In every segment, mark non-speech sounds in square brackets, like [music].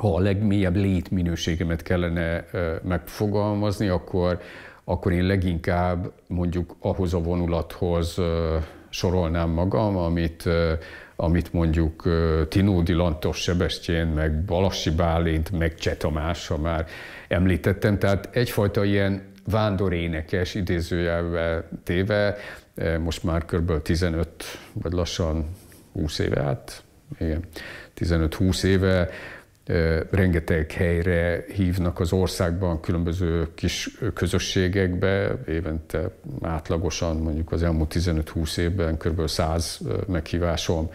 ha a legmélyebb létminőségemet kellene megfogalmazni, akkor, akkor én leginkább mondjuk ahhoz a vonulathoz sorolnám magam, amit, amit mondjuk Tinódi Lantos Sebestyén, meg Balassi Bálint, meg Cseh ha már említettem. Tehát egyfajta ilyen vándorénekes idézőjelvel téve, most már kb. 15 vagy lassan 20 éve, hát igen, 15-20 éve rengeteg helyre hívnak az országban, különböző kis közösségekbe, évente átlagosan mondjuk az elmúlt 15-20 évben kb. 100 meghívásom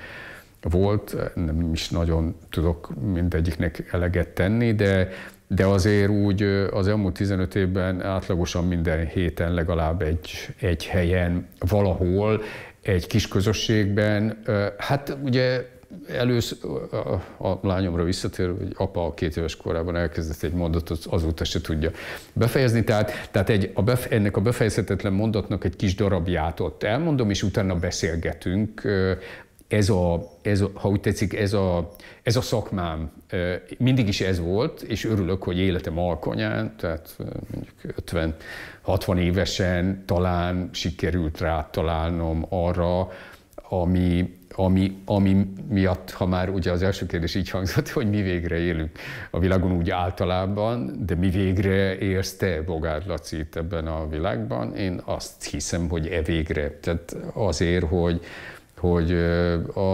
volt, nem is nagyon tudok mindegyiknek eleget tenni, de, de azért úgy az elmúlt 15 évben átlagosan minden héten legalább egy, egy helyen valahol, egy kis közösségben. Hát ugye először a, a lányomra visszatér, hogy apa a két éves korában elkezdett egy mondatot, azóta se tudja befejezni. Tehát, tehát egy, a bef, ennek a befejezhetetlen mondatnak egy kis darabját ott elmondom, és utána beszélgetünk. Ez a, ez a, ha úgy tetszik, ez a, ez a szakmám mindig is ez volt, és örülök, hogy életem alkonyán, tehát mondjuk 50-60 évesen talán sikerült rá, találnom arra, ami, ami, ami miatt, ha már ugye az első kérdés így hangzott, hogy mi végre élünk a világon úgy általában, de mi végre élsz te, Bogár Laci, itt ebben a világban, én azt hiszem, hogy e végre. Tehát azért, hogy, hogy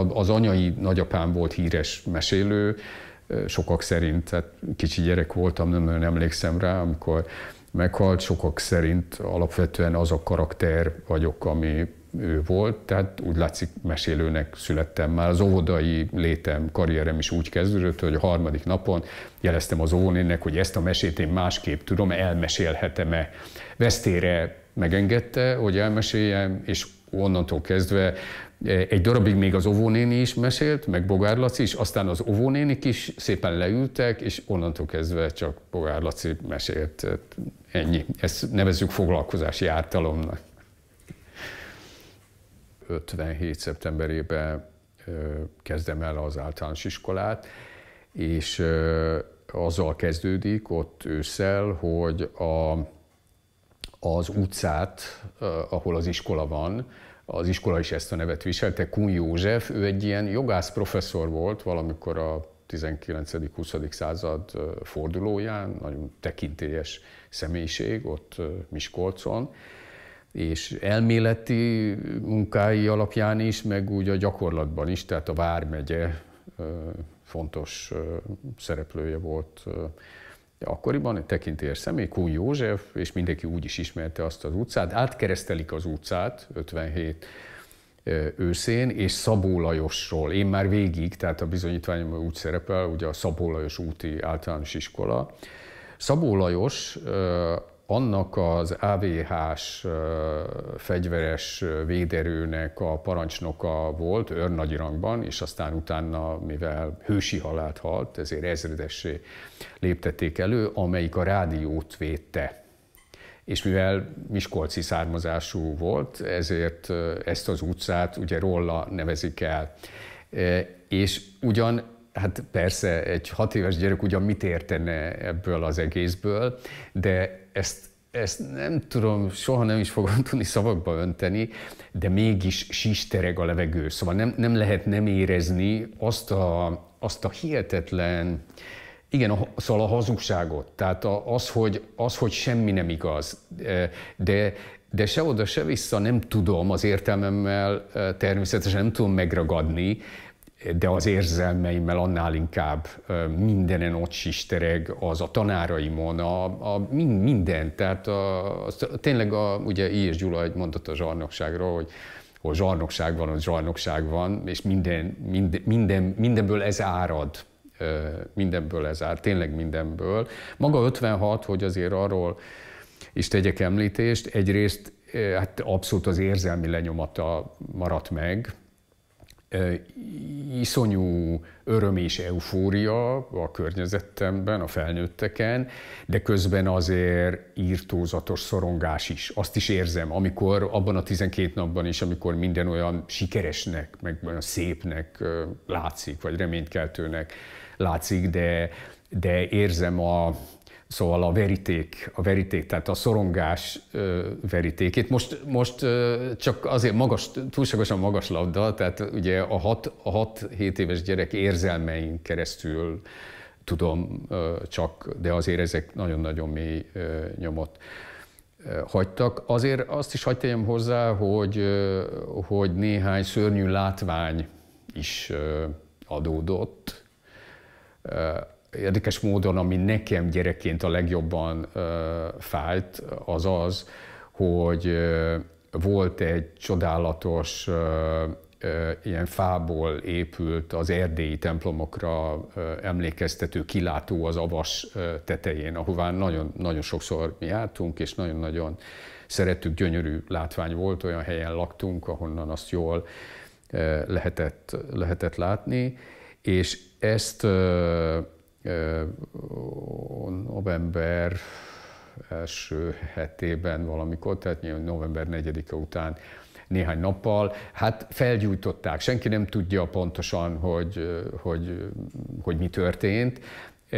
az anyai nagyapám volt híres mesélő, sokak szerint, tehát kicsi gyerek voltam, nem nagyon emlékszem rá, amikor meghalt, sokak szerint alapvetően az a karakter vagyok, ami ő volt, tehát úgy látszik mesélőnek születtem már. Az óvodai létem, karrierem is úgy kezdődött, hogy a harmadik napon jeleztem az óvónének, hogy ezt a mesét én másképp tudom, elmesélhetem-e. Vesztére megengedte, hogy elmeséljem, és onnantól kezdve e, egy darabig még az óvónéni is mesélt, meg Bogár Laci is, aztán az óvónénik is szépen leültek, és onnantól kezdve csak Bogár Laci mesélt. Ennyi. Ezt nevezzük foglalkozási ártalomnak. 57. szeptemberében kezdem el az általános iskolát, és azzal kezdődik ott ősszel, hogy a, az utcát, ahol az iskola van, az iskola is ezt a nevet viselte, Kun József, ő egy ilyen jogász professzor volt valamikor a 19.-20. század fordulóján, nagyon tekintélyes személyiség ott Miskolcon, és elméleti munkái alapján is, meg úgy a gyakorlatban is, tehát a Vármegye fontos szereplője volt akkoriban, egy tekintélyes személy, Kun József, és mindenki úgy is ismerte azt az utcát, átkeresztelik az utcát 57 őszén, és Szabó Lajosról, én már végig, tehát a bizonyítványom úgy szerepel, ugye a Szabó Lajos úti általános iskola. Szabó Lajos annak az AVH-s fegyveres véderőnek a parancsnoka volt őrnagy és aztán utána, mivel hősi halált halt, ezért ezredessé léptették elő, amelyik a rádiót védte. És mivel Miskolci származású volt, ezért ezt az utcát ugye róla nevezik el. És ugyan Hát persze, egy hat éves gyerek ugyan mit értene ebből az egészből, de ezt ezt nem tudom, soha nem is fogom [laughs] tudni szavakba önteni, de mégis sistereg a levegő. Szóval nem, nem lehet nem érezni azt a, azt a hihetetlen, igen, a, szóval a hazugságot. Tehát a, az, hogy, az, hogy semmi nem igaz. De, de se oda, se vissza nem tudom az értelmemmel eh, természetesen nem tudom megragadni, de az érzelmeimmel annál inkább mindenen ott sistereg, az a tanáraimon, a, a minden. Tehát a, az, tényleg a, ugye I. és Gyula egy mondott a zsarnokságról, hogy hogy zsarnokság van, hogy zsarnokság van, és minden, minden, minden, mindenből ez árad, mindenből ez árad, tényleg mindenből. Maga 56, hogy azért arról is tegyek említést, egyrészt hát abszolút az érzelmi lenyomata maradt meg, iszonyú öröm és eufória a környezetemben, a felnőtteken, de közben azért írtózatos szorongás is. Azt is érzem, amikor abban a 12 napban is, amikor minden olyan sikeresnek, meg olyan szépnek látszik, vagy reménykeltőnek látszik, de, de érzem a, Szóval a veríték, a veríték, tehát a szorongás verítékét. Most, most csak azért magas, túlságosan magas labda, tehát ugye a 6-7 éves gyerek érzelmein keresztül tudom csak, de azért ezek nagyon-nagyon mély nyomot hagytak. Azért azt is hagytam hozzá, hogy, hogy néhány szörnyű látvány is adódott érdekes módon, ami nekem gyerekként a legjobban fájt, az az, hogy volt egy csodálatos ilyen fából épült az erdélyi templomokra emlékeztető kilátó az avas tetején, ahová nagyon, nagyon sokszor mi jártunk, és nagyon-nagyon szerettük, gyönyörű látvány volt, olyan helyen laktunk, ahonnan azt jól lehetett, lehetett látni, és ezt november első hetében valamikor, tehát november 4-e után néhány nappal, hát felgyújtották. Senki nem tudja pontosan, hogy, hogy, hogy mi történt,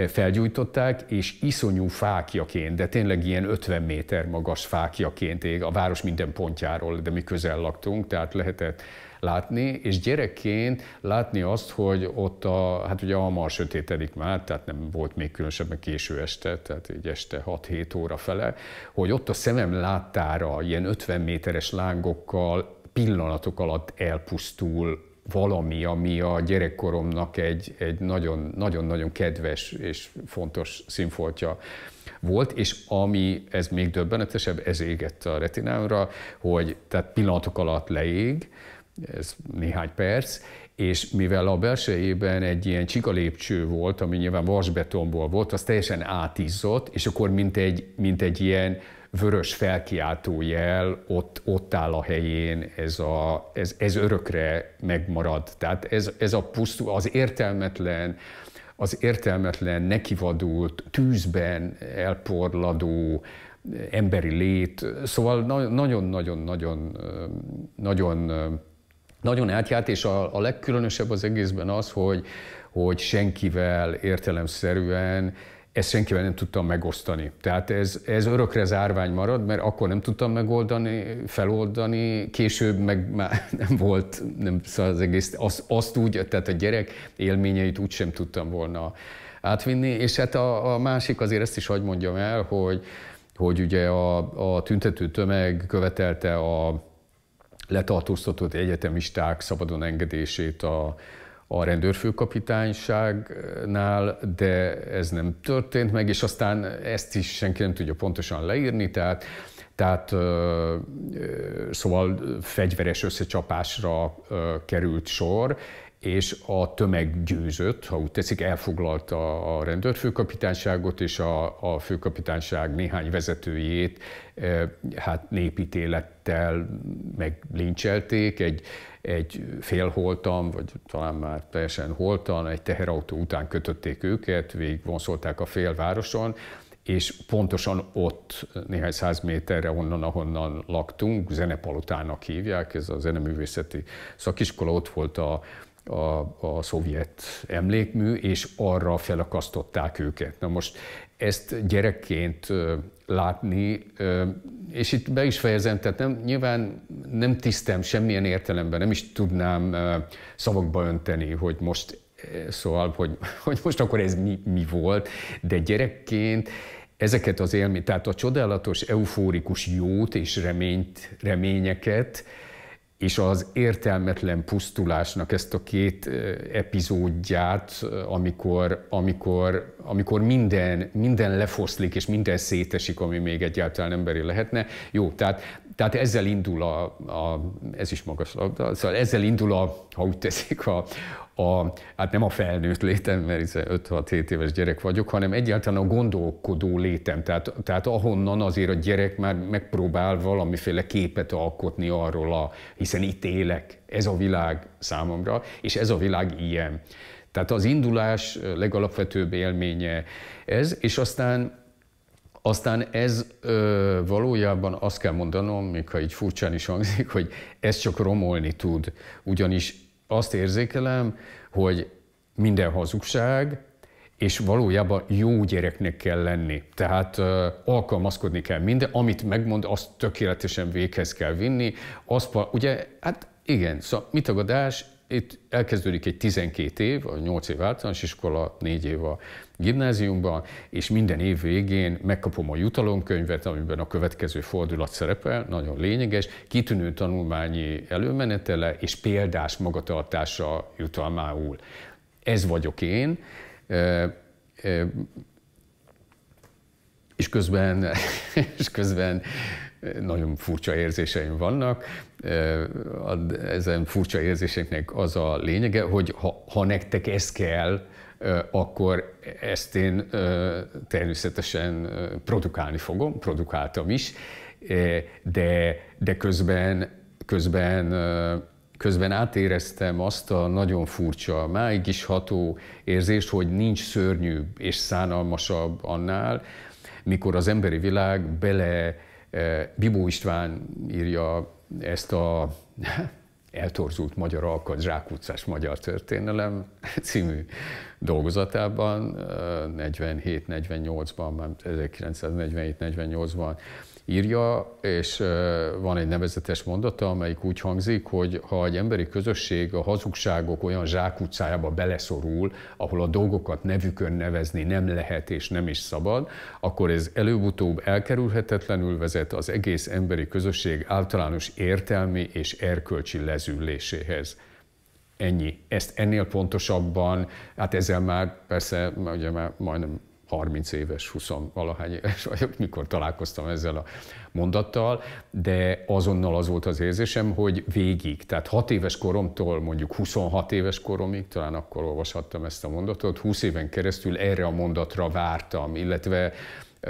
felgyújtották, és iszonyú fákjaként, de tényleg ilyen 50 méter magas fákjaként ég a város minden pontjáról, de mi közel laktunk, tehát lehetett látni, és gyerekként látni azt, hogy ott a, hát ugye hamar sötétedik már, tehát nem volt még különösebben késő este, tehát egy este 6-7 óra fele, hogy ott a szemem láttára ilyen 50 méteres lángokkal pillanatok alatt elpusztul valami, ami a gyerekkoromnak egy, egy nagyon-nagyon kedves és fontos színfoltja volt, és ami, ez még döbbenetesebb, ez égett a retinámra, hogy tehát pillanatok alatt leég, ez néhány perc, és mivel a belsejében egy ilyen lépcső volt, ami nyilván vasbetonból volt, az teljesen átizzott, és akkor mint egy, mint egy ilyen vörös felkiáltó jel ott, ott áll a helyén, ez, a, ez, ez örökre megmarad. Tehát ez, ez a pusztú, az értelmetlen, az értelmetlen, nekivadult, tűzben elporladó, eh, emberi lét, szóval nagyon-nagyon-nagyon nagyon nagyon eh, eh, átját, és a, a legkülönösebb az egészben az, hogy, hogy senkivel értelemszerűen ezt senkivel nem tudtam megosztani. Tehát ez, ez örökre zárvány marad, mert akkor nem tudtam megoldani, feloldani, később meg már [laughs] nem volt, nem, szóval az egész, azt, azt úgy, tehát a gyerek élményeit úgy sem tudtam volna átvinni, és hát a, a másik azért ezt is hagyd mondjam el, hogy, hogy ugye a, a tüntető tömeg követelte a letartóztatott egyetemisták szabadon engedését a, a rendőrfőkapitányságnál, de ez nem történt meg, és aztán ezt is senki nem tudja pontosan leírni, tehát tehát szóval fegyveres összecsapásra került sor, és a tömeg győzött, ha úgy tetszik, elfoglalta a rendőrfőkapitányságot és a, a főkapitányság néhány vezetőjét eh, hát népítélettel meglincselték, egy, egy félholtan, vagy talán már teljesen holtan, egy teherautó után kötötték őket, végig vonszolták a félvároson, és pontosan ott, néhány száz méterre onnan, ahonnan laktunk, zenepalotának hívják, ez a zeneművészeti szakiskola, ott volt a, a, a szovjet emlékmű, és arra felakasztották őket. Na most ezt gyerekként látni, és itt be is fejezem, tehát nem, nyilván nem tisztem semmilyen értelemben, nem is tudnám szavakba önteni, hogy most szóval, hogy, [laughs] hogy most akkor ez mi, mi volt, de gyerekként ezeket az élmény, tehát a csodálatos, eufórikus jót és reményt, reményeket, és az értelmetlen pusztulásnak ezt a két epizódját, amikor, amikor, amikor minden, minden lefoszlik, és minden szétesik, ami még egyáltalán emberi lehetne. Jó, tehát, tehát ezzel indul a, a, ez is magas szóval ezzel indul a, ha úgy teszik, a, a, hát nem a felnőtt létem, mert 5-6-7 éves gyerek vagyok, hanem egyáltalán a gondolkodó létem. Tehát, tehát ahonnan azért a gyerek már megpróbál valamiféle képet alkotni arról, a, hiszen itt élek, ez a világ számomra, és ez a világ ilyen. Tehát az indulás legalapvetőbb élménye ez, és aztán aztán ez ö, valójában azt kell mondanom, még ha így furcsán is hangzik, hogy ez csak romolni tud, ugyanis azt érzékelem, hogy minden hazugság, és valójában jó gyereknek kell lenni. Tehát uh, alkalmazkodni kell minden, amit megmond, azt tökéletesen véghez kell vinni. Azt, ugye, hát igen, szóval mitagadás itt elkezdődik egy 12 év, a 8 év általános iskola, 4 év a gimnáziumban, és minden év végén megkapom a jutalomkönyvet, amiben a következő fordulat szerepel, nagyon lényeges, kitűnő tanulmányi előmenetele és példás magatartása jutalmául. Ez vagyok én, és közben, [laughs] és közben nagyon furcsa érzéseim vannak, ezen furcsa érzéseknek az a lényege, hogy ha, ha nektek ez kell, akkor ezt én természetesen produkálni fogom, produkáltam is, de, de közben, közben, közben átéreztem azt a nagyon furcsa, máig is ható érzést, hogy nincs szörnyűbb és szánalmasabb annál, mikor az emberi világ bele, Bibó István írja ezt a eltorzult magyar alkat, Zsákutcás magyar történelem című dolgozatában 47-48-ban, 1947-48-ban írja, és van egy nevezetes mondata, amelyik úgy hangzik, hogy ha egy emberi közösség a hazugságok olyan zsákutcájába beleszorul, ahol a dolgokat nevükön nevezni nem lehet és nem is szabad, akkor ez előbb-utóbb elkerülhetetlenül vezet az egész emberi közösség általános értelmi és erkölcsi lezülléséhez. Ennyi. Ezt ennél pontosabban, hát ezzel már persze, ugye már majdnem 30 éves, 20 valahány éves vagyok, mikor találkoztam ezzel a mondattal, de azonnal az volt az érzésem, hogy végig, tehát 6 éves koromtól mondjuk 26 éves koromig, talán akkor olvashattam ezt a mondatot, 20 éven keresztül erre a mondatra vártam, illetve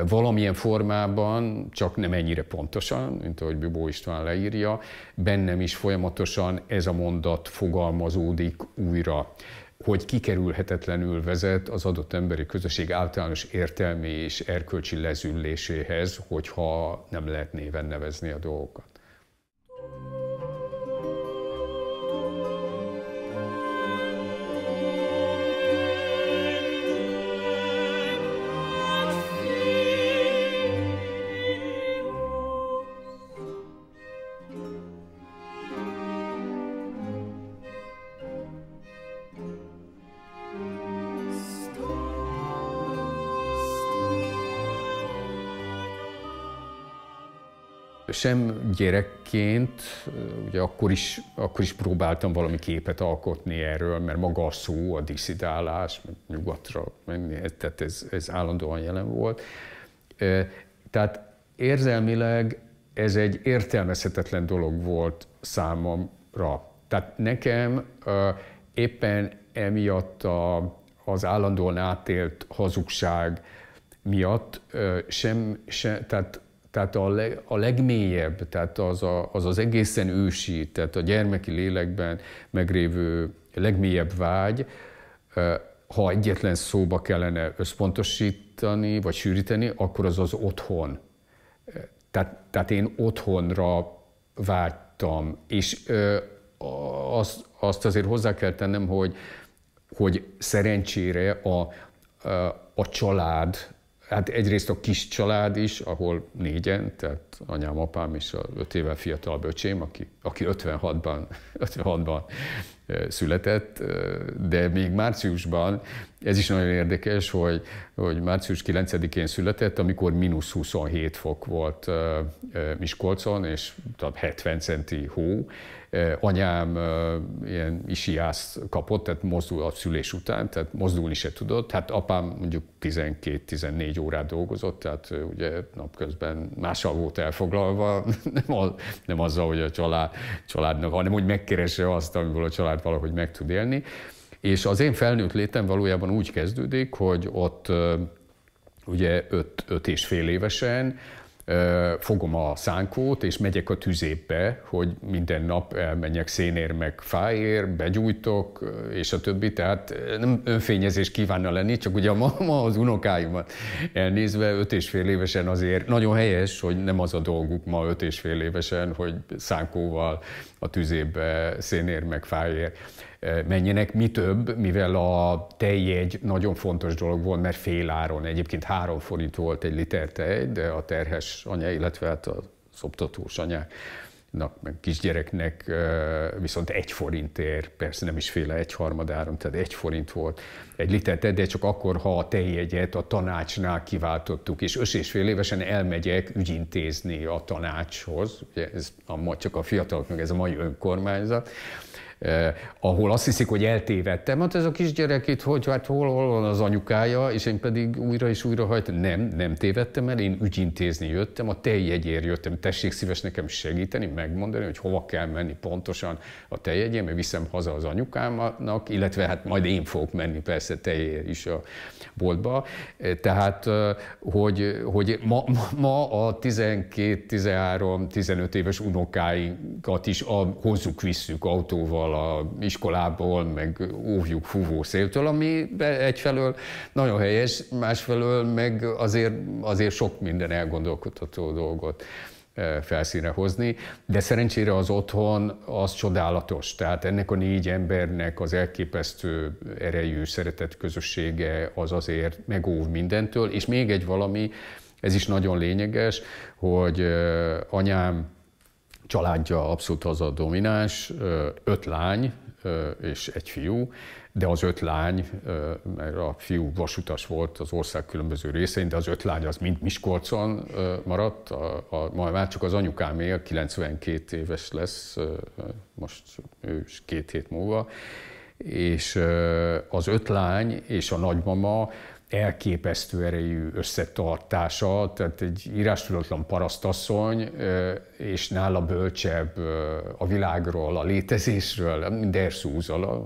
valamilyen formában, csak nem ennyire pontosan, mint ahogy Bibó István leírja, bennem is folyamatosan ez a mondat fogalmazódik újra hogy kikerülhetetlenül vezet az adott emberi közösség általános értelmi és erkölcsi lezülléséhez, hogyha nem lehet néven nevezni a dolgokat. sem gyerekként, ugye akkor is, akkor is próbáltam valami képet alkotni erről, mert maga a szó, a diszidálás, nyugatra menni, tehát ez, ez állandóan jelen volt. Tehát érzelmileg ez egy értelmezhetetlen dolog volt számomra. Tehát nekem éppen emiatt a, az állandóan átélt hazugság miatt sem, sem tehát tehát a, leg, a legmélyebb, tehát az, a, az az egészen ősi, tehát a gyermeki lélekben megrévő legmélyebb vágy, ha egyetlen szóba kellene összpontosítani, vagy sűríteni, akkor az az otthon. Tehát, tehát én otthonra vágytam, és azt, azt azért hozzá kell tennem, hogy, hogy szerencsére a, a család Hát egyrészt a kis család is, ahol négyen, tehát anyám, apám és a öt évvel fiatal böcsém, aki, aki 56-ban, 56-ban [laughs] született, de még márciusban, ez is nagyon érdekes, hogy, hogy március 9-én született, amikor mínusz 27 fok volt Miskolcon, és 70 centi hó. Anyám ilyen isiászt kapott, tehát mozdul a szülés után, tehát mozdulni se tudott. Hát apám mondjuk 12-14 órát dolgozott, tehát ugye napközben mással volt elfoglalva, [laughs] nem, az, nem azzal, hogy a család, családnak, hanem hogy megkeresse azt, amiből a család valahogy meg tud élni. És az én felnőtt létem valójában úgy kezdődik, hogy ott ugye öt, öt és fél évesen fogom a szánkót, és megyek a tüzébe, hogy minden nap elmenjek szénér meg fáér, begyújtok, és a többi. Tehát nem önfényezés kívánna lenni, csak ugye ma, ma az unokáimat elnézve öt és fél évesen azért nagyon helyes, hogy nem az a dolguk ma öt és fél évesen, hogy szánkóval a tüzébe szénér meg fáér menjenek. Mi több, mivel a tejjegy nagyon fontos dolog volt, mert fél áron. egyébként három forint volt egy liter tej, de a terhes anya, illetve hát a szoptatós anyák meg kisgyereknek viszont egy forintért, persze nem is féle egy harmadáron, tehát egy forint volt egy liter tej, de csak akkor, ha a tejjegyet a tanácsnál kiváltottuk, és ös és fél évesen elmegyek ügyintézni a tanácshoz, ugye ez a, csak a fiataloknak ez a mai önkormányzat, eh, ahol azt hiszik, hogy eltévedtem, hát ez a kisgyerek itt, hogy hát hol, hol van az anyukája, és én pedig újra és újra hajt, nem, nem tévedtem el, én ügyintézni jöttem, a teljegyért jöttem, tessék szíves nekem segíteni, megmondani, hogy hova kell menni pontosan a teljegyért, mert viszem haza az anyukámnak, illetve hát majd én fogok menni persze teljér is a boltba. Eh, tehát, eh, hogy, hogy ma, ma a 12, 13, 15 éves unokáinkat is a, hozzuk visszük autóval a iskolából, meg óvjuk fúvó széltől, ami egyfelől nagyon helyes, másfelől meg azért, azért sok minden elgondolkodható dolgot e, felszínre hozni, de szerencsére az otthon az csodálatos, tehát ennek a négy embernek az elképesztő erejű szeretett közössége az azért megóv mindentől, és még egy valami, ez is nagyon lényeges, hogy e, anyám családja abszolút az a domináns, öt lány és egy fiú, de az öt lány, mert a fiú vasutas volt az ország különböző részein, de az öt lány az mind Miskolcon maradt, a, a, már csak az él, 92 éves lesz, most ő is két hét múlva, és az öt lány és a nagymama elképesztő erejű összetartása, tehát egy írástudatlan parasztasszony, és nála bölcsebb a világról, a létezésről, mint Der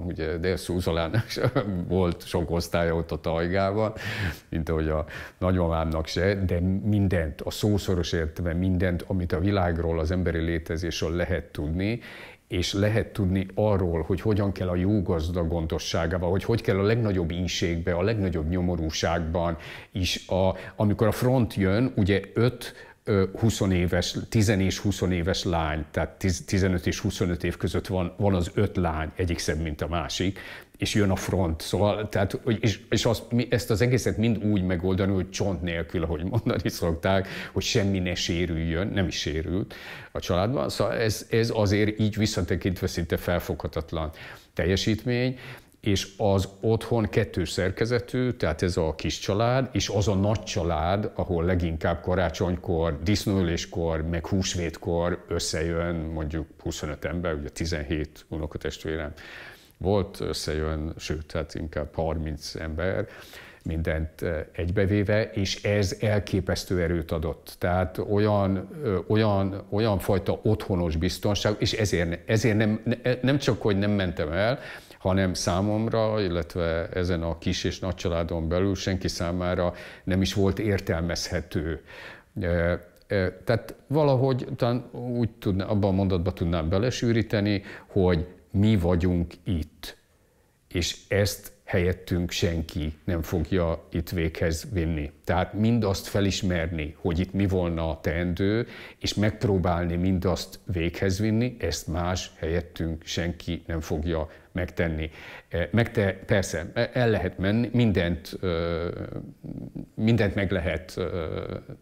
ugye Der Szúzalának [laughs] volt sok osztálya ott a tajgában, mint ahogy a nagymamámnak se, de mindent, a szószoros értelme mindent, amit a világról, az emberi létezésről lehet tudni, és lehet tudni arról, hogy hogyan kell a jó gazda gondosságával, hogy hogy kell a legnagyobb ínségbe, a legnagyobb nyomorúságban is. A, amikor a front jön, ugye 5 20 éves, 10 és 20 éves lány, tehát 15 és 25 év között van, van az öt lány, egyik szebb, mint a másik, és jön a front. Szóval, tehát, és, és azt, ezt az egészet mind úgy megoldani, hogy csont nélkül, ahogy mondani szokták, hogy semmi ne sérüljön, nem is sérült a családban. Szóval ez, ez azért így visszatekintve szinte felfoghatatlan teljesítmény, és az otthon kettős szerkezetű, tehát ez a kis család, és az a nagy család, ahol leginkább karácsonykor, disznóüléskor, meg húsvétkor összejön mondjuk 25 ember, ugye 17 unokatestvérem, volt összejön, sőt, hát inkább 30 ember, mindent egybevéve, és ez elképesztő erőt adott. Tehát olyan, olyan, olyan fajta otthonos biztonság, és ezért, ezért nem, nem csak, hogy nem mentem el, hanem számomra, illetve ezen a kis és nagy családon belül senki számára nem is volt értelmezhető. Tehát valahogy úgy tudna, abban a mondatban tudnám belesűríteni, hogy mi vagyunk itt. És ezt helyettünk senki nem fogja itt véghez vinni. Tehát mindazt felismerni, hogy itt mi volna a teendő, és megpróbálni mindazt véghez vinni, ezt más helyettünk senki nem fogja megtenni. Eh, Megte, persze, e, el lehet menni, mindent, mindent meg lehet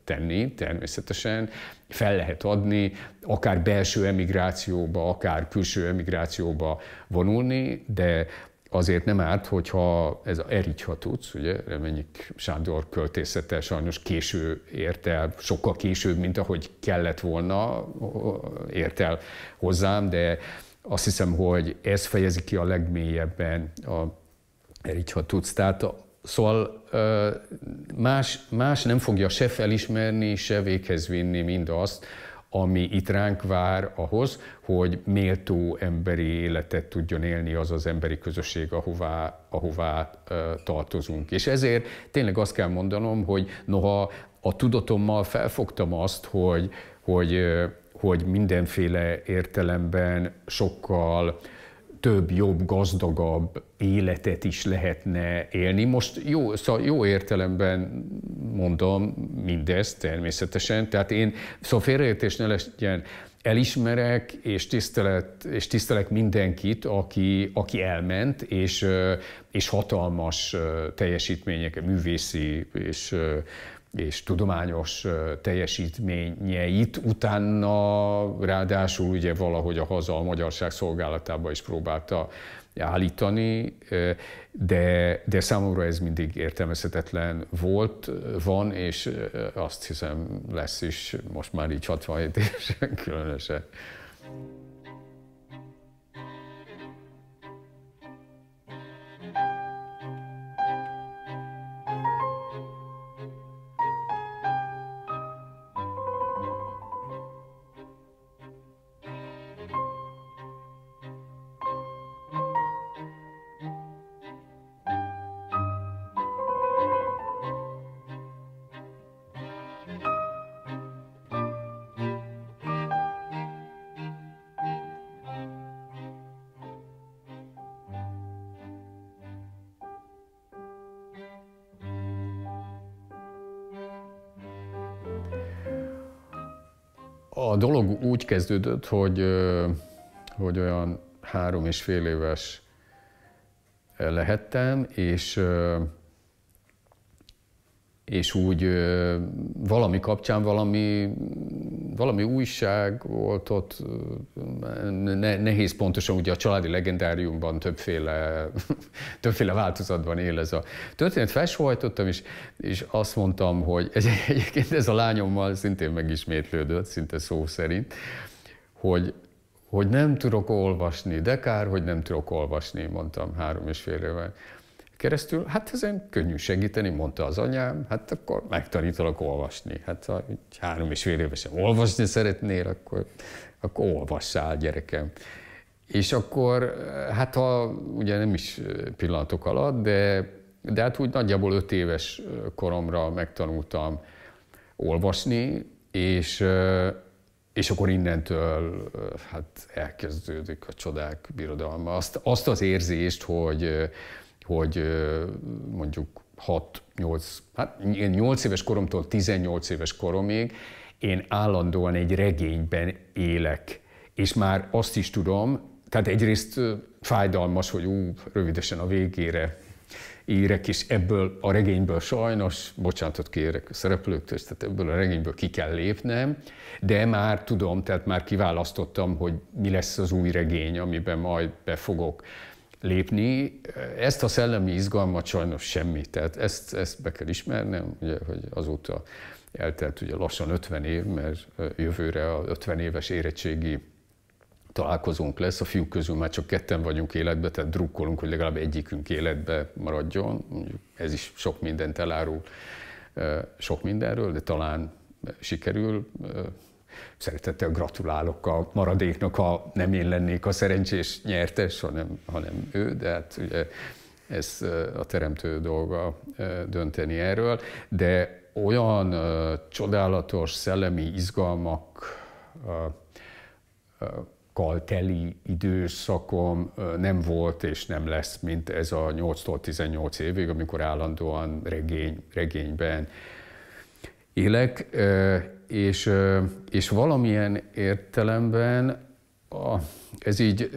tenni természetesen, fel lehet adni, akár belső emigrációba, akár külső emigrációba vonulni, de azért nem árt, hogyha ez a erigy, ha tudsz, ugye, Reményik Sándor költészete sajnos késő ért el, sokkal később, mint ahogy kellett volna, ért el hozzám, de azt hiszem, hogy ez fejezi ki a legmélyebben a erigy, ha tudsz. Tehát a, Szóval más, más nem fogja se felismerni, se véghez vinni mindazt, ami itt ránk vár ahhoz, hogy méltó emberi életet tudjon élni az az emberi közösség, ahová, ahová tartozunk. És ezért tényleg azt kell mondanom, hogy noha a tudatommal felfogtam azt, hogy, hogy, hogy mindenféle értelemben sokkal több, jobb, gazdagabb életet is lehetne élni. Most jó, szóval jó értelemben mondom, mindezt természetesen. Tehát én, szóval félreértés ne legyen, elismerek és, tisztelet, és tisztelek mindenkit, aki, aki elment, és, és hatalmas teljesítmények, művészi és, és tudományos teljesítményeit, utána ráadásul ugye valahogy a haza a magyarság szolgálatába is próbálta állítani, de, de számomra ez mindig értelmezhetetlen volt, van, és azt hiszem lesz is most már így 67 évesen különösen. kezdődött, hogy, hogy olyan három és fél éves lehettem, és és úgy valami kapcsán valami, valami újság volt ott, ne, nehéz pontosan, ugye a családi legendáriumban többféle, [laughs] többféle változatban él ez a történet. Felsóhajtottam, és, és azt mondtam, hogy ez, egyébként ez a lányommal szintén megismétlődött, szinte szó szerint, hogy hogy nem tudok olvasni, de kár, hogy nem tudok olvasni, mondtam három és fél évvel keresztül, hát ezen könnyű segíteni, mondta az anyám, hát akkor megtanítalak olvasni. Hát ha három és fél évesen olvasni szeretnél, akkor, akkor olvassál, gyerekem. És akkor, hát ha ugye nem is pillanatok alatt, de, de hát úgy nagyjából öt éves koromra megtanultam olvasni, és, és akkor innentől hát elkezdődik a csodák birodalma. Azt, azt az érzést, hogy, hogy mondjuk 6-8, hát én 8 éves koromtól 18 éves koromig én állandóan egy regényben élek. És már azt is tudom, tehát egyrészt fájdalmas, hogy ú, rövidesen a végére érek, és ebből a regényből sajnos, bocsánatot kérek a szereplőktől, tehát ebből a regényből ki kell lépnem, de már tudom, tehát már kiválasztottam, hogy mi lesz az új regény, amiben majd befogok lépni. Ezt a szellemi izgalmat sajnos semmi, tehát ezt, ezt be kell ismernem, ugye, hogy azóta eltelt ugye lassan 50 év, mert jövőre a 50 éves érettségi találkozónk lesz, a fiúk közül már csak ketten vagyunk életben, tehát drukkolunk, hogy legalább egyikünk életbe maradjon. Mondjuk ez is sok mindent elárul, sok mindenről, de talán sikerül Szeretettel gratulálok a maradéknak, ha nem én lennék a szerencsés nyertes, hanem, hanem ő, de hát ugye ez a teremtő dolga dönteni erről, de olyan csodálatos szellemi izgalmakkal teli időszakom nem volt és nem lesz, mint ez a 8-tól 18 évig, amikor állandóan regény, regényben élek, és, és valamilyen értelemben a, ez így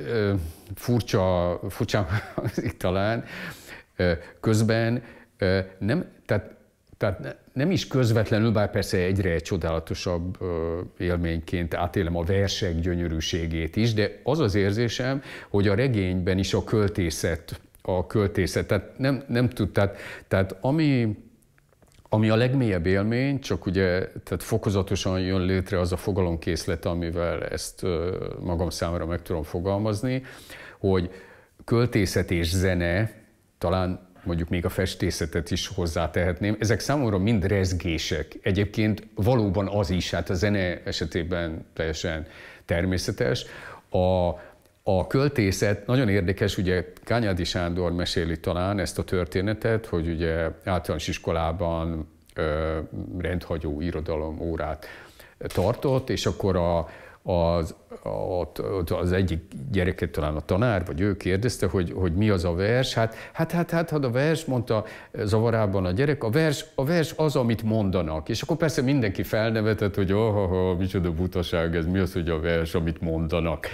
furcsa, furcsa [laughs] talán, közben nem, tehát, tehát nem is közvetlenül, bár persze egyre csodálatosabb élményként átélem a versek gyönyörűségét is, de az az érzésem, hogy a regényben is a költészet, a költészet, tehát nem, nem tud, tehát, tehát ami ami a legmélyebb élmény, csak ugye tehát fokozatosan jön létre az a fogalomkészlet, amivel ezt magam számára meg tudom fogalmazni, hogy költészet és zene, talán mondjuk még a festészetet is hozzátehetném. Ezek számomra mind rezgések. Egyébként valóban az is, hát a zene esetében teljesen természetes. A, a költészet, nagyon érdekes, ugye Kányádi Sándor meséli talán ezt a történetet, hogy ugye általános iskolában ö, rendhagyó irodalom órát tartott, és akkor a, az, a, az egyik gyereket talán a tanár, vagy ő kérdezte, hogy, hogy mi az a vers. Hát, hát, hát, hát, hát a vers, mondta zavarában a gyerek, a vers, a vers az, amit mondanak. És akkor persze mindenki felnevetett, hogy oh, oh, oh micsoda butaság ez, mi az, hogy a vers, amit mondanak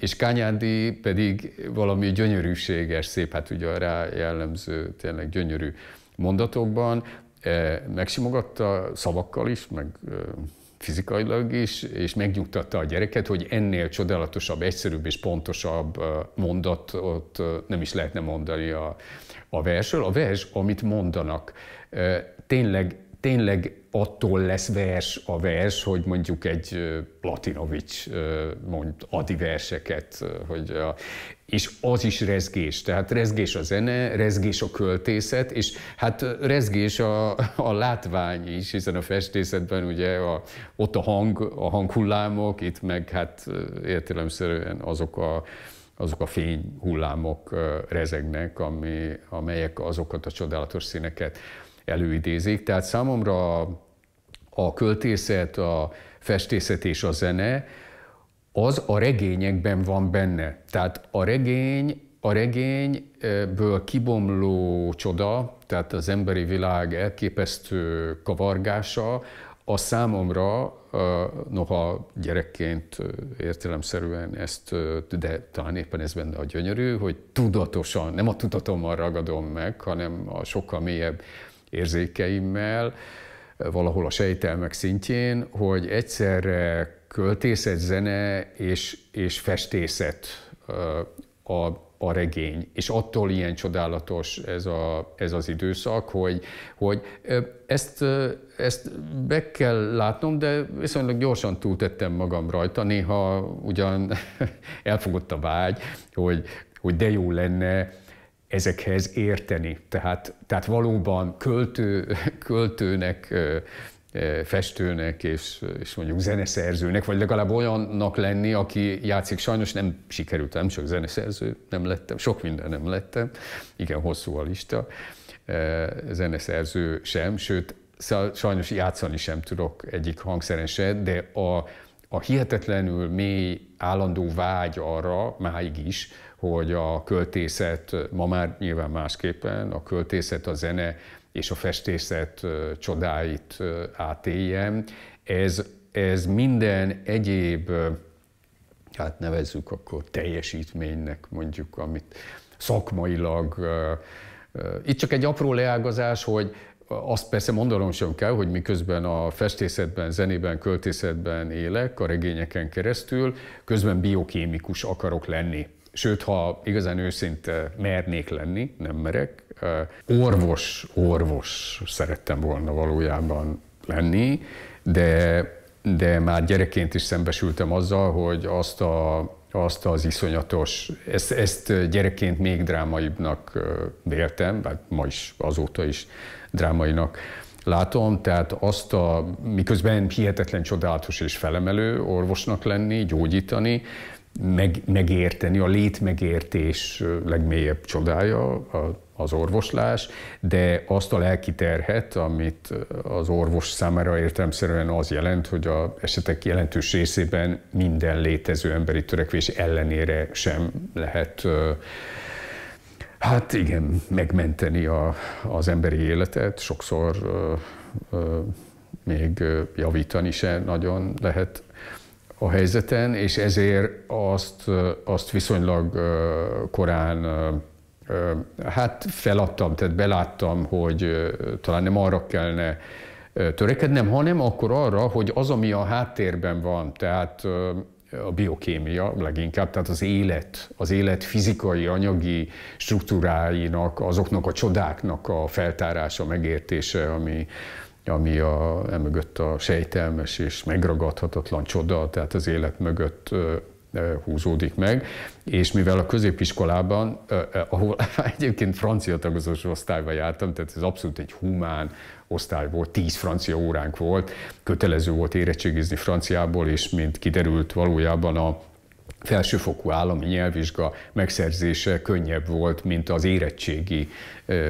és Kányádi pedig valami gyönyörűséges, szép, hát ugye rá jellemző, tényleg gyönyörű mondatokban, e, megsimogatta szavakkal is, meg e, fizikailag is, és megnyugtatta a gyereket, hogy ennél csodálatosabb, egyszerűbb és pontosabb e, mondatot nem is lehetne mondani a, a versről. A vers, amit mondanak, tényleg tényleg attól lesz vers a vers, hogy mondjuk egy Platinovics mond adi verseket, hogy a, és az is rezgés, tehát rezgés a zene, rezgés a költészet, és hát rezgés a, a látvány is, hiszen a festészetben ugye a, ott a hang, a hanghullámok, itt meg hát értelemszerűen azok a, azok a fényhullámok rezegnek, ami, amelyek azokat a csodálatos színeket előidézik. Tehát számomra a költészet, a festészet és a zene az a regényekben van benne. Tehát a regény a regényből kibomló csoda, tehát az emberi világ elképesztő kavargása, a számomra, noha gyerekként értelemszerűen ezt, de talán éppen ez benne a gyönyörű, hogy tudatosan, nem a tudatommal ragadom meg, hanem a sokkal mélyebb érzékeimmel, valahol a sejtelmek szintjén, hogy egyszerre költészet, zene és, és festészet a, a regény. És attól ilyen csodálatos ez, a, ez az időszak, hogy, hogy ezt, ezt be kell látnom, de viszonylag gyorsan túltettem magam rajta. Néha ugyan [laughs] elfogott a vágy, hogy, hogy de jó lenne ezekhez érteni. Tehát, tehát valóban költő, költőnek, festőnek és, és mondjuk zeneszerzőnek, vagy legalább olyannak lenni, aki játszik. Sajnos nem sikerült, nem csak zeneszerző, nem lettem, sok minden nem lettem, igen, hosszú a lista, zeneszerző sem, sőt, sajnos játszani sem tudok egyik hangszeren se, de a, a hihetetlenül mély állandó vágy arra, máig is, hogy a költészet, ma már nyilván másképpen, a költészet, a zene és a festészet csodáit átéljem. Ez, ez minden egyéb, hát nevezzük akkor teljesítménynek mondjuk, amit szakmailag, itt csak egy apró leágazás, hogy azt persze mondanom sem kell, hogy miközben a festészetben, zenében, költészetben élek, a regényeken keresztül, közben biokémikus akarok lenni. Sőt, ha igazán őszinte mernék lenni, nem merek, eh, orvos, orvos szerettem volna valójában lenni, de, de már gyerekként is szembesültem azzal, hogy azt a azt az iszonyatos, ezt, ezt gyerekként még drámaibbnak eh, véltem, bár ma is azóta is drámainak látom, tehát azt a, miközben hihetetlen csodálatos és felemelő orvosnak lenni, gyógyítani, meg, megérteni, a létmegértés legmélyebb csodája a, az orvoslás, de azt a lelki terhet, amit az orvos számára értelmszerűen az jelent, hogy a esetek jelentős részében minden létező emberi törekvés ellenére sem lehet uh, Hát igen, megmenteni a, az emberi életet, sokszor ö, ö, még javítani se nagyon lehet a helyzeten, és ezért azt, azt viszonylag korán hát feladtam, tehát beláttam, hogy talán nem arra kellene törekednem, hanem akkor arra, hogy az, ami a háttérben van, tehát a biokémia leginkább, tehát az élet, az élet fizikai, anyagi struktúráinak, azoknak a csodáknak a feltárása, megértése, ami, ami a, emögött a sejtelmes és megragadhatatlan csoda, tehát az élet mögött húzódik meg, és mivel a középiskolában, ahol [laughs] egyébként francia tagozós osztályba jártam, tehát ez abszolút egy humán osztály volt, tíz francia óránk volt, kötelező volt érettségizni franciából, és mint kiderült valójában a felsőfokú állami nyelvvizsga megszerzése könnyebb volt, mint az érettségi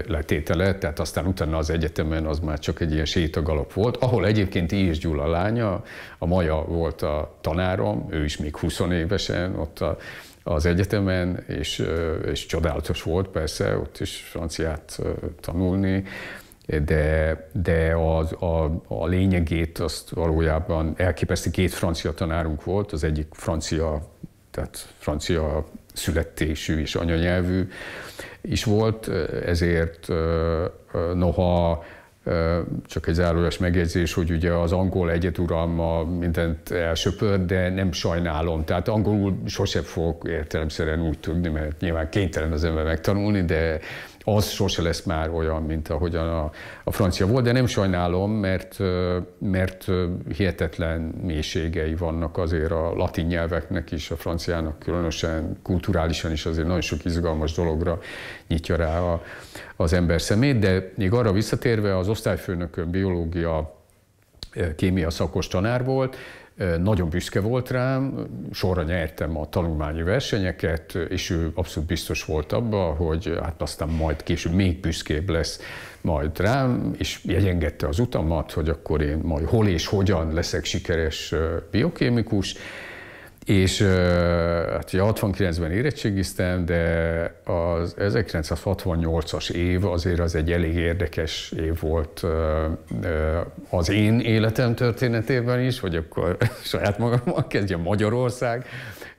letétele, tehát aztán utána az egyetemen az már csak egy ilyen sétagalop volt, ahol egyébként Ilyes Gyula lánya, a Maja volt a tanárom, ő is még 20 évesen ott a, az egyetemen, és, és csodálatos volt persze ott is franciát tanulni, de, de az, a, a lényegét azt valójában elképesztő két francia tanárunk volt, az egyik francia tehát francia születésű és anyanyelvű is volt, ezért noha csak egy zárójeles megjegyzés, hogy ugye az angol egyeturalma mindent elsöpör, de nem sajnálom. Tehát angolul sosem fogok értelemszerűen úgy tudni, mert nyilván kénytelen az ember megtanulni, de az sose lesz már olyan, mint ahogyan a, a francia volt, de nem sajnálom, mert, mert hihetetlen mélységei vannak azért a latin nyelveknek is, a franciának különösen kulturálisan is azért nagyon sok izgalmas dologra nyitja rá a, az ember szemét, de még arra visszatérve az osztályfőnökön biológia, kémia szakos tanár volt, nagyon büszke volt rám, sorra nyertem a tanulmányi versenyeket, és ő abszolút biztos volt abba, hogy hát aztán majd később még büszkébb lesz majd rám, és jegyengette az utamat, hogy akkor én majd hol és hogyan leszek sikeres biokémikus. És hát ugye 69-ben érettségiztem, de az 1968-as év azért az egy elég érdekes év volt az én életem történetében is, vagy akkor [laughs] saját magammal kezdjem Magyarország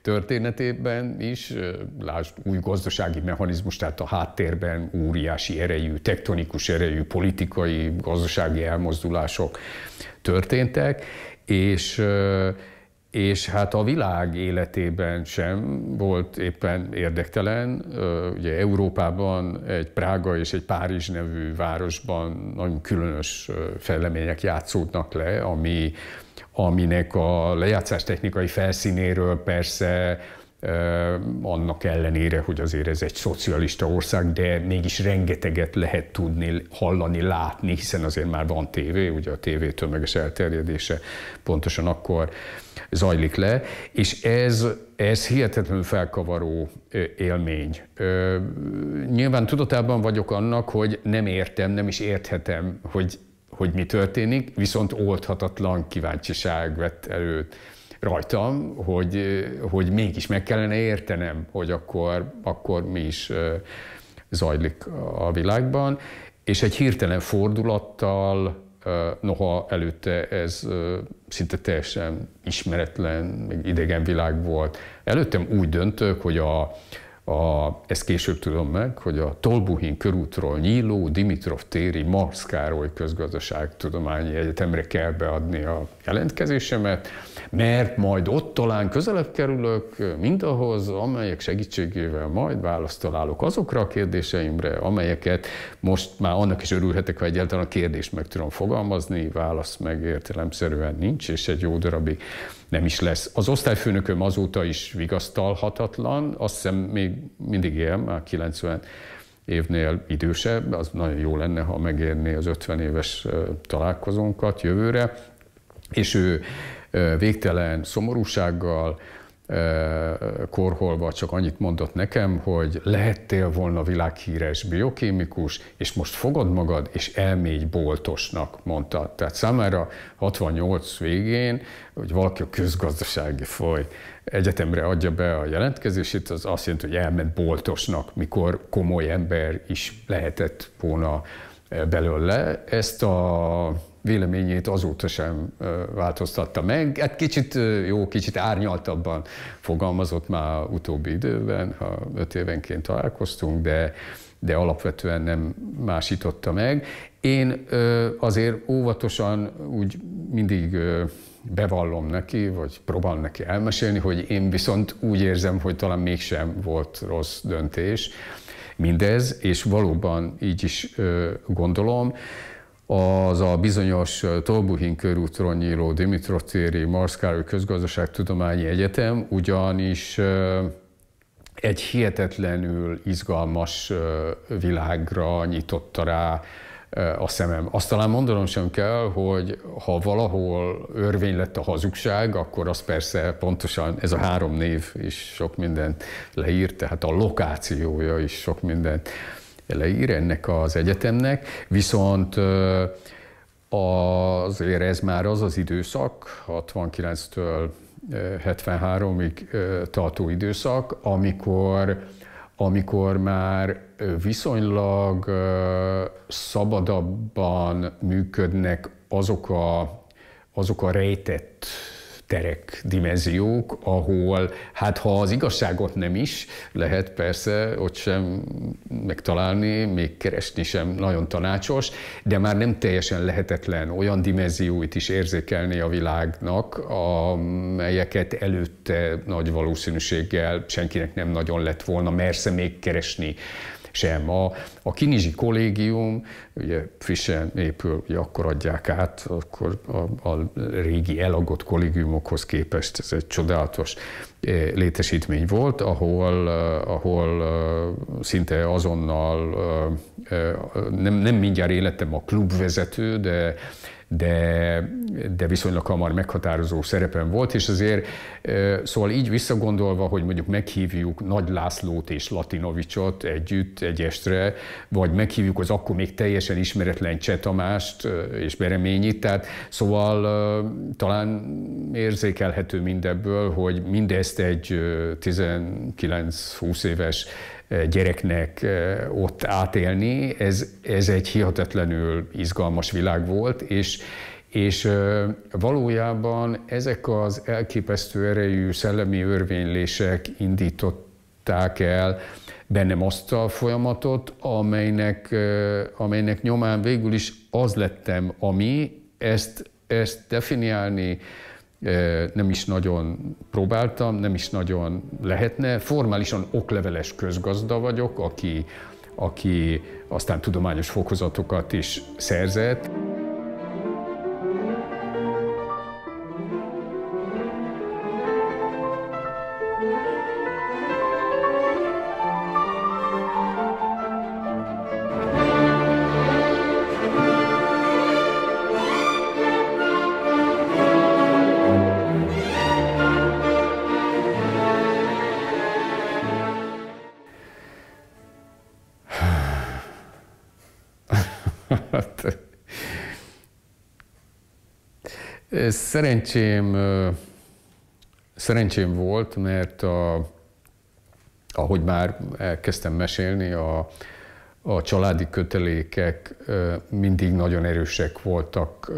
történetében is, lásd új gazdasági mechanizmus, tehát a háttérben óriási erejű, tektonikus erejű politikai, gazdasági elmozdulások történtek, és és hát a világ életében sem volt éppen érdektelen. Ugye Európában egy Prága és egy Párizs nevű városban nagyon különös fejlemények játszódnak le, ami, aminek a lejátszás technikai felszínéről persze annak ellenére, hogy azért ez egy szocialista ország, de mégis rengeteget lehet tudni, hallani, látni, hiszen azért már van tévé, ugye a tévé tömeges elterjedése pontosan akkor zajlik le, és ez, ez hihetetlenül felkavaró élmény. Nyilván tudatában vagyok annak, hogy nem értem, nem is érthetem, hogy, hogy mi történik, viszont oldhatatlan kíváncsiság vett előtt rajtam, hogy, hogy mégis meg kellene értenem, hogy akkor, akkor mi is zajlik a világban, és egy hirtelen fordulattal Noha előtte ez szinte teljesen ismeretlen, még idegen világ volt. Előttem úgy döntök, hogy a, a, ezt később tudom meg, hogy a Tolbuhin körútról nyíló Dimitrov téri Marsz Károly közgazdaságtudományi egyetemre kell beadni a jelentkezésemet, mert majd ott talán közelebb kerülök mindahhoz, amelyek segítségével majd választ találok azokra a kérdéseimre, amelyeket most már annak is örülhetek, ha egyáltalán a kérdést meg tudom fogalmazni, válasz meg értelemszerűen nincs, és egy jó darabig nem is lesz. Az osztályfőnököm azóta is vigasztalhatatlan, azt hiszem még mindig él, már 90 évnél idősebb, az nagyon jó lenne, ha megérné az 50 éves találkozónkat jövőre, és ő végtelen szomorúsággal, korholva csak annyit mondott nekem, hogy lehettél volna világhíres biokémikus, és most fogad magad, és elmégy boltosnak, mondta. Tehát számára 68 végén, hogy valaki a közgazdasági foly egyetemre adja be a jelentkezését, az azt jelenti, hogy elment boltosnak, mikor komoly ember is lehetett volna belőle. Ezt a véleményét azóta sem változtatta meg. Hát kicsit jó, kicsit árnyaltabban fogalmazott már utóbbi időben, ha öt évenként találkoztunk, de, de alapvetően nem másította meg. Én azért óvatosan úgy mindig bevallom neki, vagy próbálom neki elmesélni, hogy én viszont úgy érzem, hogy talán mégsem volt rossz döntés mindez, és valóban így is gondolom az a bizonyos Tolbuhin körútról nyíló Dimitrov téri Közgazdaságtudományi Egyetem ugyanis egy hihetetlenül izgalmas világra nyitotta rá a szemem. Azt talán mondanom sem kell, hogy ha valahol örvény lett a hazugság, akkor az persze pontosan ez a három név is sok mindent leírt, tehát a lokációja is sok mindent leír ennek az egyetemnek, viszont azért ez már az az időszak, 69-től 73-ig tartó időszak, amikor, amikor már viszonylag szabadabban működnek azok a, azok a rejtett terek, dimenziók, ahol hát ha az igazságot nem is, lehet persze ott sem megtalálni, még keresni sem nagyon tanácsos, de már nem teljesen lehetetlen olyan dimenzióit is érzékelni a világnak, amelyeket előtte nagy valószínűséggel senkinek nem nagyon lett volna mersze még keresni sem. A, a Kinizsi kollégium ugye frissen épül, ugye akkor adják át, akkor a, a régi elagott kollégiumokhoz képest ez egy csodálatos eh, létesítmény volt, ahol, eh, ahol eh, szinte azonnal, nem, nem mindjárt életem a klubvezető, de de, de viszonylag hamar meghatározó szerepem volt, és azért szóval így visszagondolva, hogy mondjuk meghívjuk Nagy Lászlót és Latinovicsot együtt egy estre, vagy meghívjuk az akkor még teljesen ismeretlen Cseh Tamást és Bereményit, tehát szóval talán érzékelhető mindebből, hogy mindezt egy 19-20 éves gyereknek ott átélni. Ez, ez egy hihetetlenül izgalmas világ volt, és és valójában ezek az elképesztő erejű szellemi örvénylések indították el bennem azt a folyamatot, amelynek, amelynek nyomán végül is az lettem, ami ezt, ezt definiálni, nem is nagyon próbáltam, nem is nagyon lehetne. Formálisan okleveles közgazda vagyok, aki, aki aztán tudományos fokozatokat is szerzett. Hát, szerencsém, szerencsém volt, mert a, ahogy már elkezdtem mesélni, a, a családi kötelékek mindig nagyon erősek voltak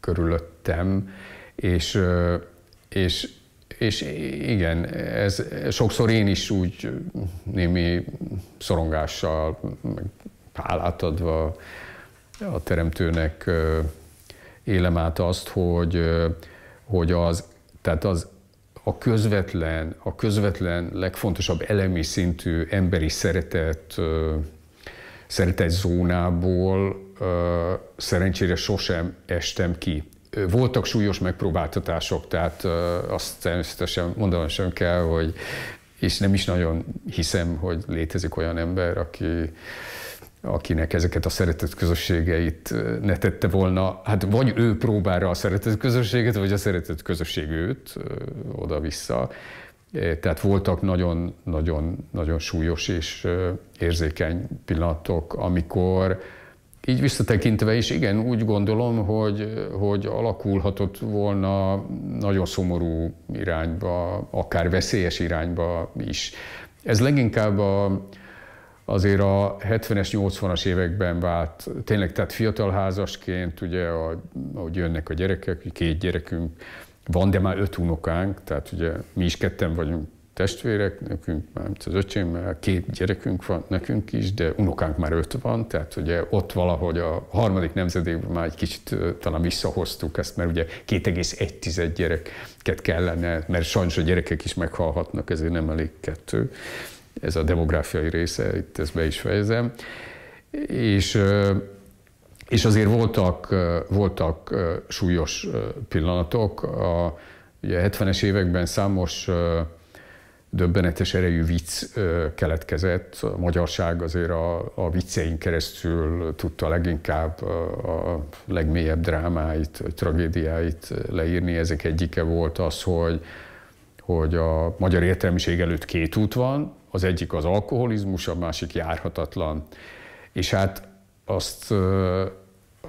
körülöttem, és, és, és igen, ez sokszor én is úgy némi szorongással, meg hálát adva a teremtőnek élem át azt, hogy, hogy az, tehát az a közvetlen, a közvetlen legfontosabb elemi szintű emberi szeretet, szeretet zónából szerencsére sosem estem ki. Voltak súlyos megpróbáltatások, tehát azt természetesen mondanom sem kell, hogy és nem is nagyon hiszem, hogy létezik olyan ember, aki akinek ezeket a szeretett közösségeit ne tette volna, hát vagy ő próbára a szeretett közösséget, vagy a szeretett közösség őt oda-vissza. E, tehát voltak nagyon-nagyon súlyos és érzékeny pillanatok, amikor így visszatekintve is, igen, úgy gondolom, hogy, hogy alakulhatott volna nagyon szomorú irányba, akár veszélyes irányba is. Ez leginkább a, azért a 70-es, 80-as években vált, tényleg tehát fiatalházasként, ugye, a, ahogy jönnek a gyerekek, két gyerekünk, van, de már öt unokánk, tehát ugye mi is ketten vagyunk testvérek, nekünk már az már két gyerekünk van, nekünk is, de unokánk már öt van, tehát ugye ott valahogy a harmadik nemzedékben már egy kicsit talán visszahoztuk ezt, mert ugye 2,1 gyereket kellene, mert sajnos a gyerekek is meghalhatnak, ezért nem elég kettő ez a demográfiai része, itt ezt be is fejezem. És, és azért voltak, voltak súlyos pillanatok. A, ugye a 70-es években számos döbbenetes erejű vicc keletkezett. A magyarság azért a, a viccein keresztül tudta leginkább a, legmélyebb drámáit, tragédiáit leírni. Ezek egyike volt az, hogy, hogy a magyar értelmiség előtt két út van, az egyik az alkoholizmus, a másik járhatatlan. És hát azt,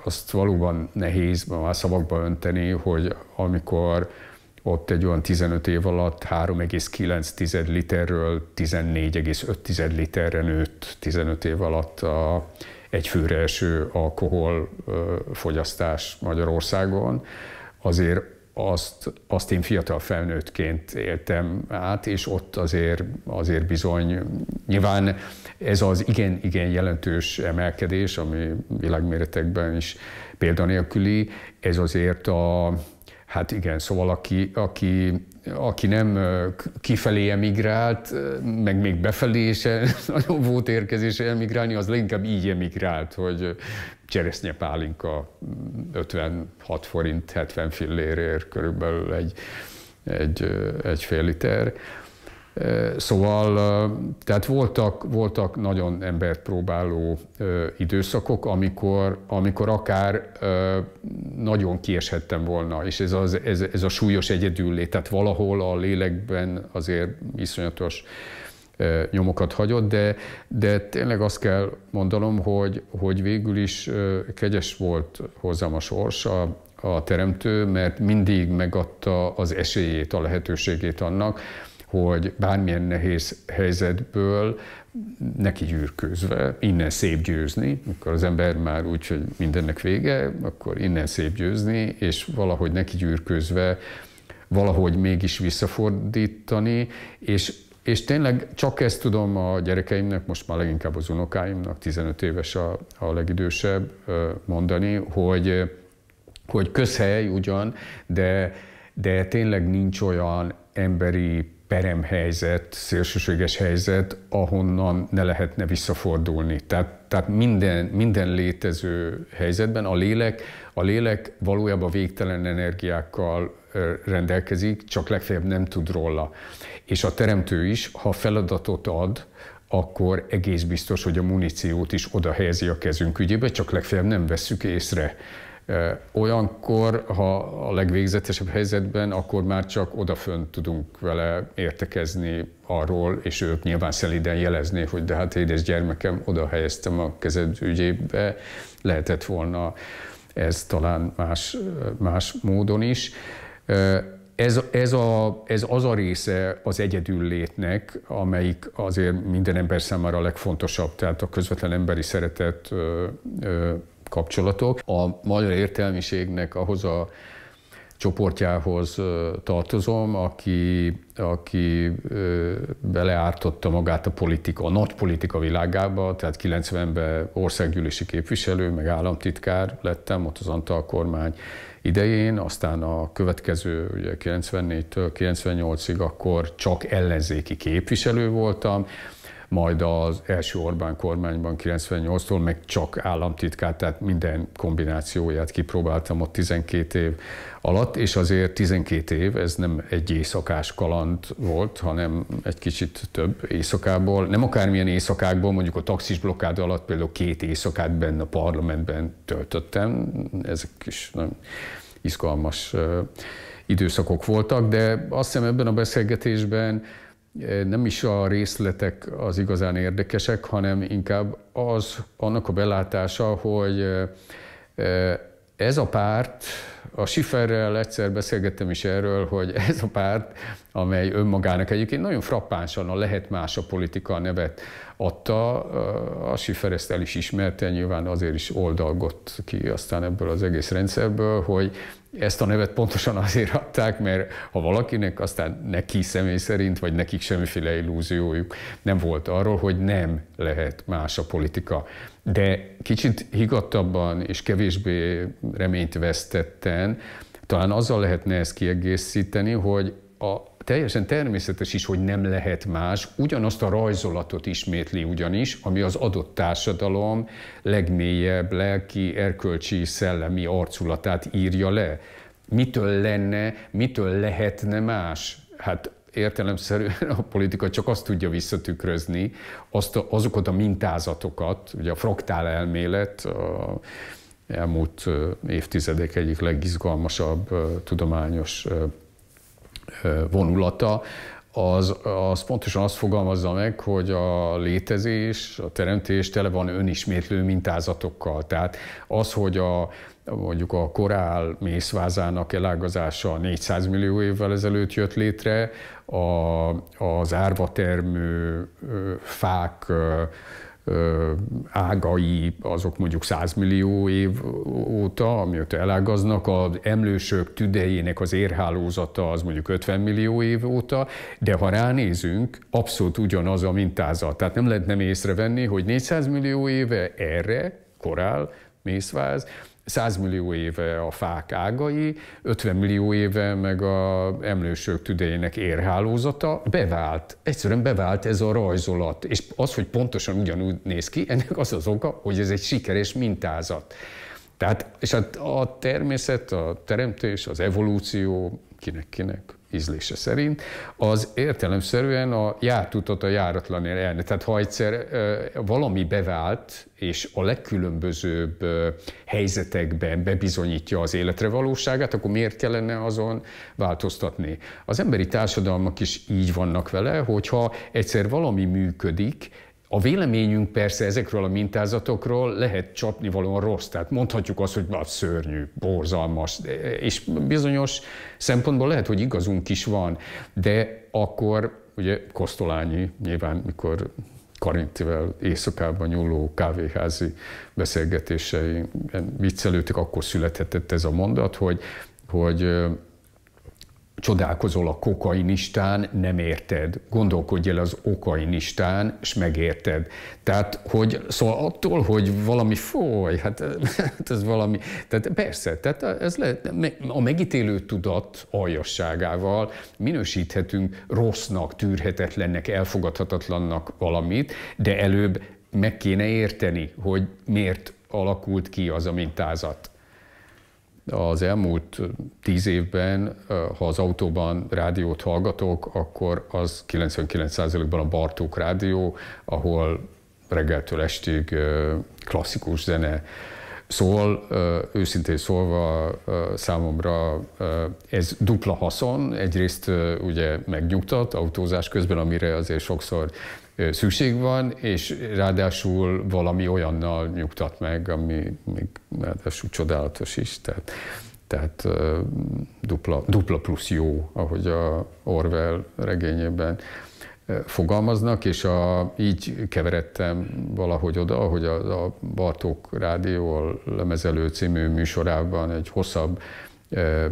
azt valóban nehéz már szavakba önteni, hogy amikor ott egy olyan 15 év alatt 3,9 literről 14,5 literre nőtt 15 év alatt a egyfőre eső alkoholfogyasztás Magyarországon, azért azt, azt én fiatal felnőttként éltem át, és ott azért, azért bizony nyilván ez az igen, igen jelentős emelkedés, ami világméretekben is példanélküli, ez azért a Hát igen, szóval aki, aki, aki nem kifelé emigrált, meg még befelé se [laughs] nagyon volt érkezése emigrálni, az leginkább így emigrált, hogy cseresznye pálinka 56 forint, 70 fillérért körülbelül egy, egy, egy fél liter. Szóval, tehát voltak, voltak nagyon embert próbáló időszakok, amikor, amikor akár nagyon kieshettem volna, és ez, az, ez, ez a súlyos egyedüllét, tehát valahol a lélekben azért iszonyatos nyomokat hagyott, de, de tényleg azt kell mondanom, hogy, hogy végül is kegyes volt hozzám a sors, a, a teremtő, mert mindig megadta az esélyét, a lehetőségét annak, hogy bármilyen nehéz helyzetből neki gyűrközve, innen szép győzni, amikor az ember már úgy, hogy mindennek vége, akkor innen szép győzni, és valahogy neki gyűrközve valahogy mégis visszafordítani, és és tényleg csak ezt tudom a gyerekeimnek, most már leginkább az unokáimnak, 15 éves a, a legidősebb mondani, hogy, hogy közhely ugyan, de, de tényleg nincs olyan emberi peremhelyzet, szélsőséges helyzet, ahonnan ne lehetne visszafordulni. Tehát, tehát minden, minden létező helyzetben a lélek, a lélek valójában végtelen energiákkal rendelkezik, csak legfeljebb nem tud róla. És a teremtő is, ha feladatot ad, akkor egész biztos, hogy a muníciót is oda helyezi a kezünk ügyébe, csak legfeljebb nem vesszük észre. Olyankor, ha a legvégzetesebb helyzetben, akkor már csak odafönt tudunk vele értekezni arról, és ők nyilván szeliden jelezni, hogy de hát édes gyermekem, oda helyeztem a kezed ügyébe, lehetett volna ez talán más, más módon is. Ez, ez, a, ez az a része az egyedül létnek, amelyik azért minden ember számára a legfontosabb, tehát a közvetlen emberi szeretet kapcsolatok. A magyar értelmiségnek ahhoz a csoportjához tartozom, aki, aki beleártotta magát a politika, a nagy politika világába, tehát 90-ben országgyűlési képviselő, meg államtitkár lettem, ott az Antal kormány idején, aztán a következő, ugye 94-től 98-ig akkor csak ellenzéki képviselő voltam, majd az első Orbán kormányban 98-tól meg csak államtitkát, tehát minden kombinációját kipróbáltam ott 12 év alatt, és azért 12 év, ez nem egy éjszakás kaland volt, hanem egy kicsit több éjszakából, nem akármilyen éjszakákból, mondjuk a taxis blokkád alatt például két éjszakát benne a parlamentben töltöttem, ezek is nagyon izgalmas időszakok voltak, de azt hiszem ebben a beszélgetésben nem is a részletek az igazán érdekesek, hanem inkább az annak a belátása, hogy ez a párt, a Schifferrel egyszer beszélgettem is erről, hogy [laughs] ez a párt, amely önmagának egyébként nagyon frappánsan a lehet más a politika nevet adta, a Schiffer ezt el is ismerte, nyilván azért is oldalgott ki aztán ebből az egész rendszerből, hogy ezt a nevet pontosan azért adták, mert ha valakinek, aztán neki személy szerint, vagy nekik semmiféle illúziójuk nem volt arról, hogy nem lehet más a politika. De kicsit higgadtabban és kevésbé reményt vesztetten, talán azzal lehetne ezt kiegészíteni, hogy a, teljesen természetes is, hogy nem lehet más, ugyanazt a rajzolatot ismétli ugyanis, ami az adott társadalom legmélyebb lelki, erkölcsi, szellemi arculatát írja le. Mitől lenne, mitől lehetne más? Hát értelemszerűen [laughs] a politika csak azt tudja visszatükrözni, azt a, azokat a mintázatokat, ugye a fraktál elmélet, a, elmúlt évtizedek egyik legizgalmasabb tudományos vonulata, az, az pontosan azt fogalmazza meg, hogy a létezés, a teremtés tele van önismétlő mintázatokkal. Tehát az, hogy a, mondjuk a korál mészvázának elágazása 400 millió évvel ezelőtt jött létre, a, az árvatermő fák ágai azok mondjuk 100 millió év óta, amióta elágaznak, az emlősök tüdejének az érhálózata az mondjuk 50 millió év óta, de ha ránézünk, abszolút ugyanaz a mintázat. Tehát nem lehet nem észrevenni, hogy 400 millió éve erre, korál, mészváz, 100 millió éve a fák ágai, 50 millió éve meg a emlősök tüdejének érhálózata bevált. Egyszerűen bevált ez a rajzolat. És az, hogy pontosan ugyanúgy néz ki, ennek az az oka, hogy ez egy sikeres mintázat. Tehát, és a, hát a természet, a teremtés, az evolúció, kinek-kinek ízlése szerint, az értelemszerűen a jártutat a járatlan elne. Tehát ha egyszer valami bevált, és a legkülönbözőbb helyzetekben bebizonyítja az életre valóságát, akkor miért kellene azon változtatni? Az emberi társadalmak is így vannak vele, hogyha egyszer valami működik, a véleményünk persze ezekről a mintázatokról lehet csapni valóan rossz, tehát mondhatjuk azt, hogy na, szörnyű, borzalmas, és bizonyos szempontból lehet, hogy igazunk is van, de akkor ugye Kosztolányi nyilván, mikor Karintivel éjszakában nyúló kávéházi beszélgetései eh, viccelődtek, akkor születhetett ez a mondat, hogy, hogy csodálkozol a kokainistán, nem érted. Gondolkodj el az okainistán, és megérted. Tehát, hogy szóval attól, hogy valami foly, hát, [laughs] hát ez valami, tehát persze, tehát ez lehet, a megítélő tudat aljasságával minősíthetünk rossznak, tűrhetetlennek, elfogadhatatlannak valamit, de előbb meg kéne érteni, hogy miért alakult ki az a mintázat. Az elmúlt tíz évben, ha az autóban rádiót hallgatok, akkor az 99%-ban a Bartók rádió, ahol reggeltől estig klasszikus zene Szóval őszintén szólva számomra ez dupla haszon, egyrészt ugye megnyugtat autózás közben, amire azért sokszor szükség van, és ráadásul valami olyannal nyugtat meg, ami még ráadásul csodálatos is. Tehát, tehát dupla, dupla plusz jó, ahogy a Orwell regényében fogalmaznak, és a, így keveredtem valahogy oda, hogy a, a Bartók Rádió lemezelő című műsorában egy hosszabb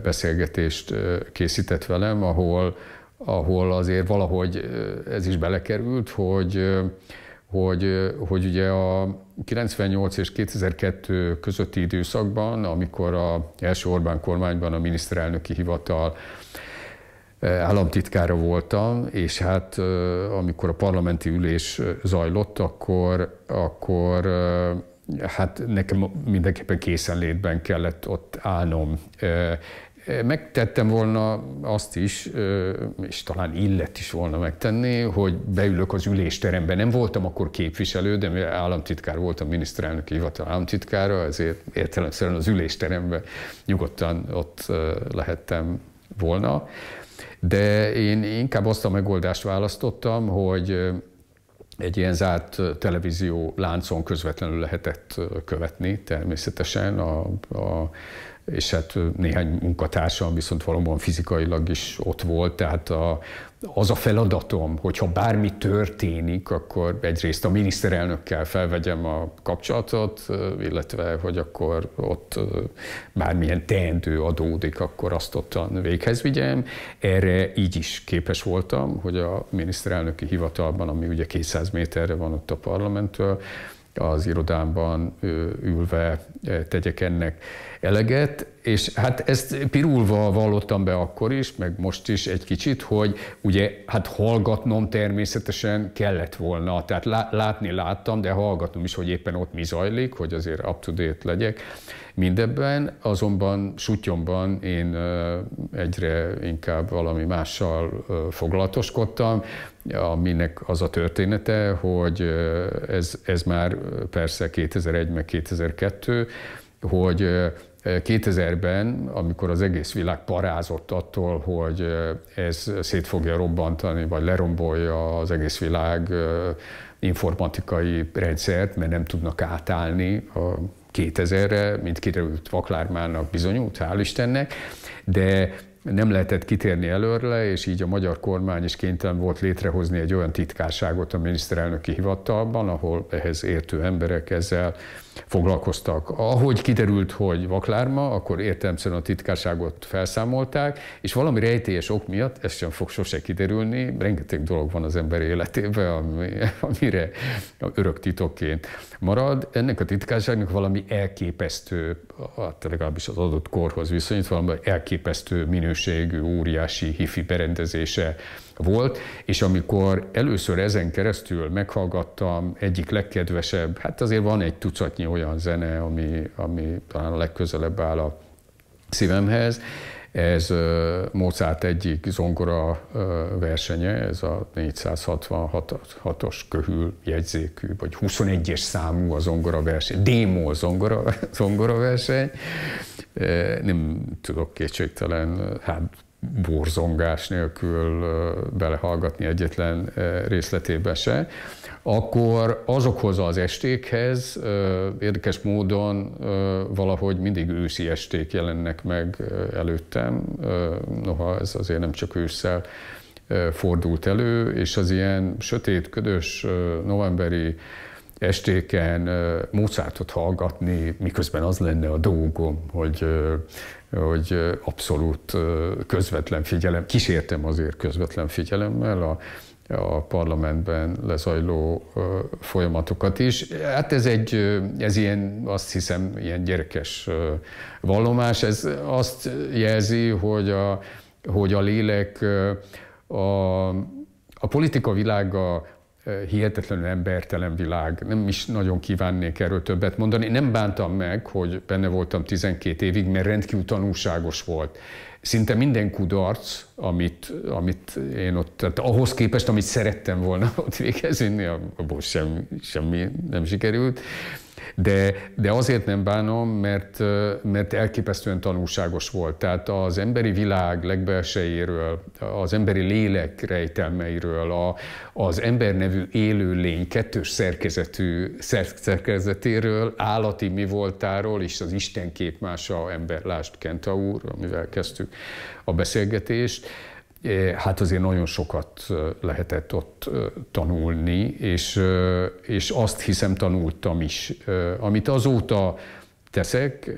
beszélgetést készített velem, ahol, ahol azért valahogy ez is belekerült, hogy, hogy, hogy ugye a 98 és 2002 közötti időszakban, amikor a első Orbán kormányban a miniszterelnöki hivatal államtitkára voltam, és hát amikor a parlamenti ülés zajlott, akkor, akkor hát nekem mindenképpen készenlétben kellett ott állnom. Megtettem volna azt is, és talán illet is volna megtenni, hogy beülök az ülésterembe. Nem voltam akkor képviselő, de államtitkár voltam, miniszterelnök hivatal államtitkára, ezért értelemszerűen az ülésterembe nyugodtan ott lehettem volna. De én inkább azt a megoldást választottam, hogy egy ilyen zárt televízió láncon közvetlenül lehetett követni természetesen, a, a, és hát néhány munkatársam viszont valóban fizikailag is ott volt, tehát a, az a feladatom, hogyha bármi történik, akkor egyrészt a miniszterelnökkel felvegyem a kapcsolatot, illetve hogy akkor ott bármilyen teendő adódik, akkor azt ottan véghez vigyem. Erre így is képes voltam, hogy a miniszterelnöki hivatalban, ami ugye 200 méterre van ott a parlamenttől, az irodámban ülve tegyek ennek eleget, és hát ezt pirulva vallottam be akkor is, meg most is egy kicsit, hogy ugye hát hallgatnom természetesen kellett volna, tehát látni láttam, de hallgatnom is, hogy éppen ott mi zajlik, hogy azért up-to-date legyek mindebben, azonban sutyomban én egyre inkább valami mással foglalatoskodtam, aminek az a története, hogy ez, ez már persze 2001 meg 2002, hogy 2000-ben, amikor az egész világ parázott attól, hogy ez szét fogja robbantani, vagy lerombolja az egész világ informatikai rendszert, mert nem tudnak átállni a 2000-re, mint kiderült Vaklármának bizonyult, hál' Istennek, de nem lehetett kitérni előre, és így a magyar kormány is kénytelen volt létrehozni egy olyan titkárságot a miniszterelnöki hivatalban, ahol ehhez értő emberek ezzel foglalkoztak. Ahogy kiderült, hogy vaklárma, akkor értelemszerűen a titkárságot felszámolták, és valami rejtélyes ok miatt, ez sem fog sose kiderülni, rengeteg dolog van az ember életében, ami, amire örök titokként marad. Ennek a titkárságnak valami elképesztő, hát legalábbis az adott korhoz viszonyítva, valami elképesztő minőségű, óriási hifi berendezése volt, és amikor először ezen keresztül meghallgattam egyik legkedvesebb, hát azért van egy tucatnyi olyan zene, ami, ami talán a legközelebb áll a szívemhez, ez Mozart egyik zongora versenye, ez a 466-os köhül jegyzékű, vagy 21-es számú a zongora verseny, a zongora, [laughs] zongora verseny. Nem tudok kétségtelen, hát borzongás nélkül belehallgatni egyetlen részletébe se, akkor azokhoz az estékhez érdekes módon valahogy mindig őszi esték jelennek meg előttem, noha ez azért nem csak ősszel fordult elő, és az ilyen sötét, ködös novemberi estéken Mozartot hallgatni, miközben az lenne a dolgom, hogy hogy abszolút közvetlen figyelem, kísértem azért közvetlen figyelemmel a, a parlamentben lezajló folyamatokat is. Hát ez egy, ez ilyen, azt hiszem, ilyen gyerekes vallomás. Ez azt jelzi, hogy a, hogy a lélek a, a politika világa hihetetlenül embertelen világ. Nem is nagyon kívánnék erről többet mondani. Nem bántam meg, hogy benne voltam 12 évig, mert rendkívül tanulságos volt. Szinte minden kudarc, amit, amit én ott, tehát ahhoz képest, amit szerettem volna [laughs] ott végezni, abból sem, semmi nem sikerült, de, de azért nem bánom, mert, mert elképesztően tanulságos volt. Tehát az emberi világ legbelsejéről, az emberi lélek rejtelmeiről, a, az ember nevű élőlény kettős szerkezetű szerkezetéről, állati mi voltáról és az Isten képmása ember, lást Kenta úr, amivel kezdtük a beszélgetést, hát azért nagyon sokat lehetett ott tanulni, és, és azt hiszem tanultam is, amit azóta teszek,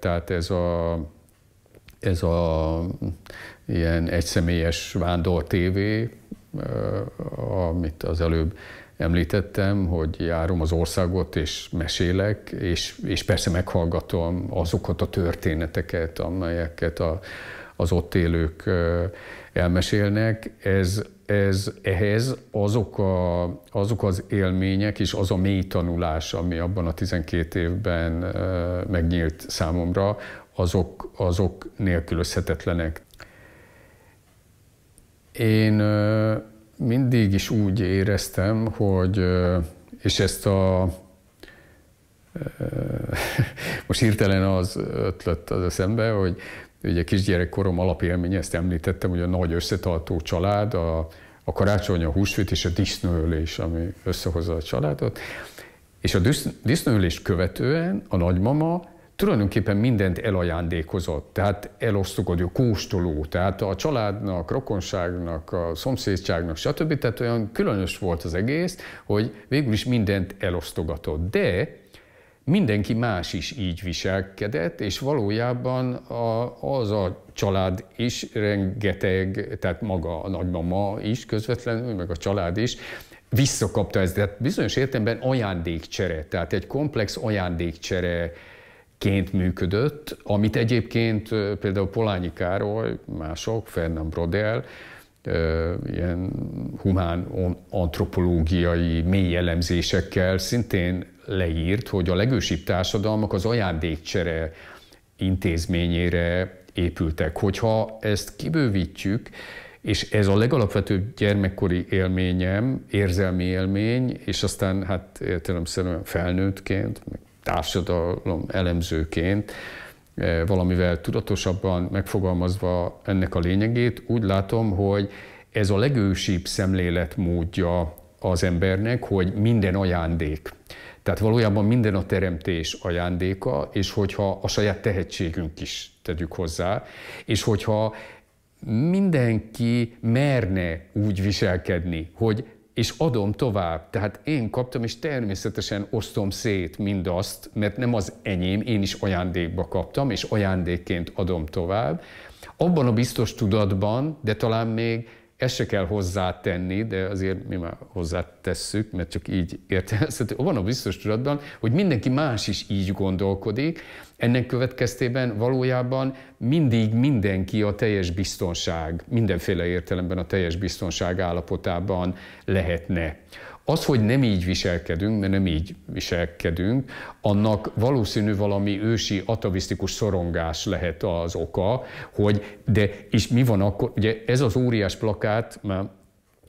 tehát ez a, ez a ilyen egyszemélyes vándor tévé, amit az előbb említettem, hogy járom az országot és mesélek, és, és persze meghallgatom azokat a történeteket, amelyeket a, az ott élők elmesélnek, ez, ez ehhez azok, a, azok az élmények és az a mély tanulás, ami abban a 12 évben megnyílt számomra, azok, azok nélkülözhetetlenek. Én mindig is úgy éreztem, hogy, és ezt a [laughs] most hirtelen az ötlött az eszembe, hogy Ugye kisgyerekkorom alapélménye, ezt említettem, hogy a nagy összetartó család, a, a karácsony, a húsvét és a disznőölés, ami összehozza a családot. És a disznőölést követően a nagymama tulajdonképpen mindent elajándékozott, tehát elosztogató, kóstoló, tehát a családnak, rokonságnak, a szomszédságnak, stb. Tehát olyan különös volt az egész, hogy végül is mindent elosztogatott. De mindenki más is így viselkedett, és valójában a, az a család is rengeteg, tehát maga a nagymama is közvetlenül, meg a család is, visszakapta ezt, tehát bizonyos értelemben ajándékcsere, tehát egy komplex ajándékcsere ként működött, amit egyébként például Polányi Károly, mások, Fernand Brodel, ilyen humán antropológiai mély elemzésekkel szintén leírt, hogy a legősibb társadalmak az ajándékcsere intézményére épültek. Hogyha ezt kibővítjük, és ez a legalapvetőbb gyermekkori élményem, érzelmi élmény, és aztán hát értelemszerűen felnőttként, társadalom elemzőként, eh, valamivel tudatosabban megfogalmazva ennek a lényegét, úgy látom, hogy ez a legősibb szemléletmódja az embernek, hogy minden ajándék. Tehát valójában minden a teremtés ajándéka, és hogyha a saját tehetségünk is tegyük hozzá, és hogyha mindenki merne úgy viselkedni, hogy és adom tovább. Tehát én kaptam, és természetesen osztom szét mindazt, mert nem az enyém, én is ajándékba kaptam, és ajándékként adom tovább. Abban a biztos tudatban, de talán még ezt se kell hozzátenni, de azért mi már hozzátesszük, mert csak így értelmezhető. [laughs] Szóval, van a biztos tudatban, hogy mindenki más is így gondolkodik, ennek következtében valójában mindig mindenki a teljes biztonság, mindenféle értelemben a teljes biztonság állapotában lehetne. Az, hogy nem így viselkedünk, mert nem így viselkedünk, annak valószínű valami ősi atavisztikus szorongás lehet az oka, hogy de, és mi van akkor, ugye ez az óriás plakát már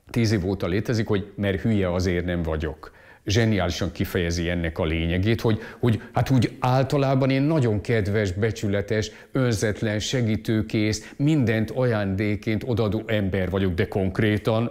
tíz év óta létezik, hogy mert hülye azért nem vagyok zseniálisan kifejezi ennek a lényegét, hogy, hogy hát úgy általában én nagyon kedves, becsületes, önzetlen, segítőkész, mindent ajándéként odadó ember vagyok, de konkrétan,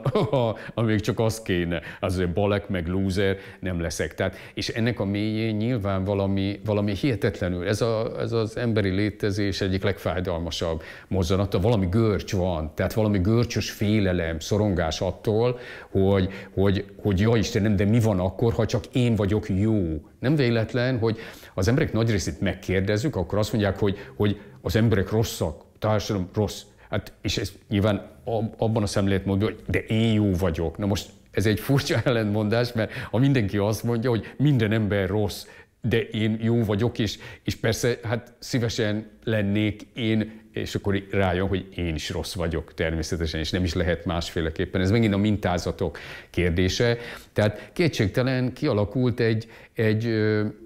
amíg [laughs] csak az kéne, egy balek meg lúzer nem leszek. Tehát, és ennek a mélyén nyilván valami, valami hihetetlenül, ez, a, ez az emberi létezés egyik legfájdalmasabb mozzanata, valami görcs van, tehát valami görcsös félelem, szorongás attól, hogy, hogy, hogy, hogy ja Istenem, de mi van akkor, akkor, ha csak én vagyok jó. Nem véletlen, hogy az emberek nagy részét megkérdezzük, akkor azt mondják, hogy, hogy az emberek rosszak, társadalom rossz. Hát, és ez nyilván abban a szemléletmódban, hogy de én jó vagyok. Na most ez egy furcsa [laughs] ellentmondás, mert ha mindenki azt mondja, hogy minden ember rossz, de én jó vagyok, és, és persze hát szívesen lennék én, és akkor rájön, hogy én is rossz vagyok természetesen, és nem is lehet másféleképpen. Ez megint a mintázatok kérdése. Tehát kétségtelen kialakult egy, egy,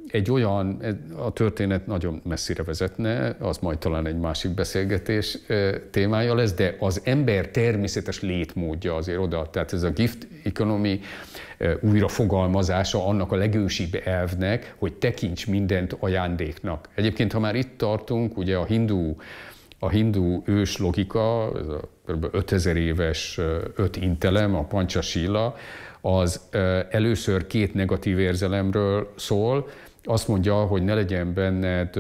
egy olyan, a történet nagyon messzire vezetne, az majd talán egy másik beszélgetés témája lesz, de az ember természetes létmódja azért oda, tehát ez a gift economy, újrafogalmazása annak a legősibb elvnek, hogy tekints mindent ajándéknak. Egyébként, ha már itt tartunk, ugye a hindu a hindu ős logika, ez a kb. 5000 éves öt intelem, a panchasila, az először két negatív érzelemről szól, azt mondja, hogy ne legyen benned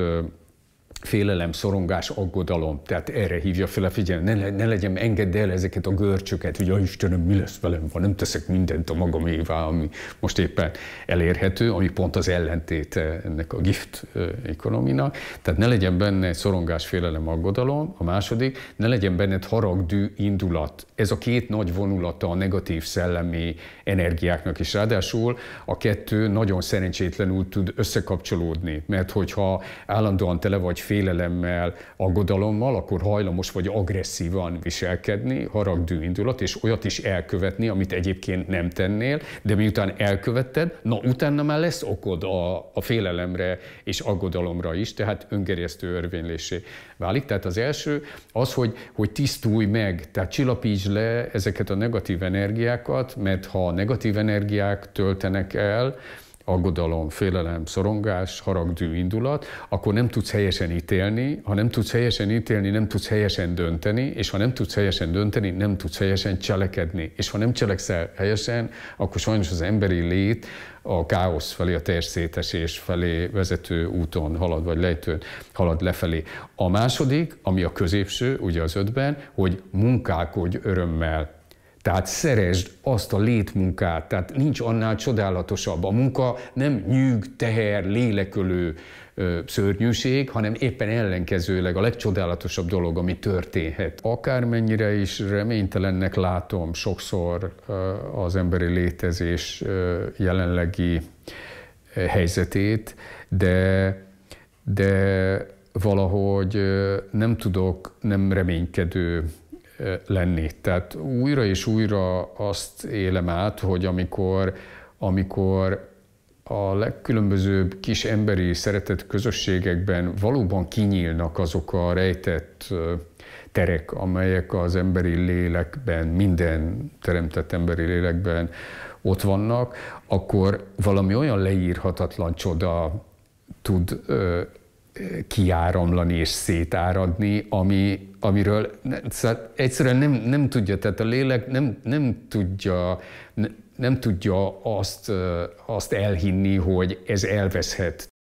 félelem, szorongás, aggodalom. Tehát erre hívja fel a figyelmet. Ne, ne legyen, engedd el ezeket a görcsöket, hogy a Istenem, mi lesz velem, ha nem teszek mindent a évá, ami most éppen elérhető, ami pont az ellentét eh, ennek a gift ekonominak. Eh, Tehát ne legyen benne szorongás, félelem, aggodalom. A második, ne legyen benne haragdű indulat. Ez a két nagy vonulata a negatív szellemi energiáknak is. Ráadásul a kettő nagyon szerencsétlenül tud összekapcsolódni, mert hogyha állandóan tele vagy fél, félelemmel, aggodalommal, akkor hajlamos vagy agresszívan viselkedni, haragdű indulat, és olyat is elkövetni, amit egyébként nem tennél, de miután elkövetted, na utána már lesz okod a, a félelemre és aggodalomra is, tehát öngerjesztő örvénylésé válik. Tehát az első az, hogy, hogy tisztulj meg, tehát csillapítsd le ezeket a negatív energiákat, mert ha negatív energiák töltenek el, aggodalom, félelem, szorongás, haragdű indulat, akkor nem tudsz helyesen ítélni, ha nem tudsz helyesen ítélni, nem tudsz helyesen dönteni, és ha nem tudsz helyesen dönteni, nem tudsz helyesen cselekedni, és ha nem cselekszel helyesen, akkor sajnos az emberi lét a káosz felé, a teljes szétesés felé vezető úton halad, vagy lejtőn halad lefelé. A második, ami a középső, ugye az ötben, hogy munkálkodj örömmel, tehát szeresd azt a létmunkát, tehát nincs annál csodálatosabb. A munka nem nyűg, teher, lélekölő ö, szörnyűség, hanem éppen ellenkezőleg a legcsodálatosabb dolog, ami történhet. Akármennyire is reménytelennek látom sokszor ö, az emberi létezés ö, jelenlegi helyzetét, de, de valahogy nem tudok nem reménykedő lenni. Tehát újra és újra azt élem át, hogy amikor, amikor a legkülönbözőbb kis emberi szeretett közösségekben valóban kinyílnak azok a rejtett terek, amelyek az emberi lélekben, minden teremtett emberi lélekben ott vannak, akkor valami olyan leírhatatlan csoda tud kiáramlani és szétáradni, ami, amiről szóval egyszerűen nem, nem tudja, tehát a lélek nem, nem tudja, nem, nem tudja azt, azt elhinni, hogy ez elveszhet.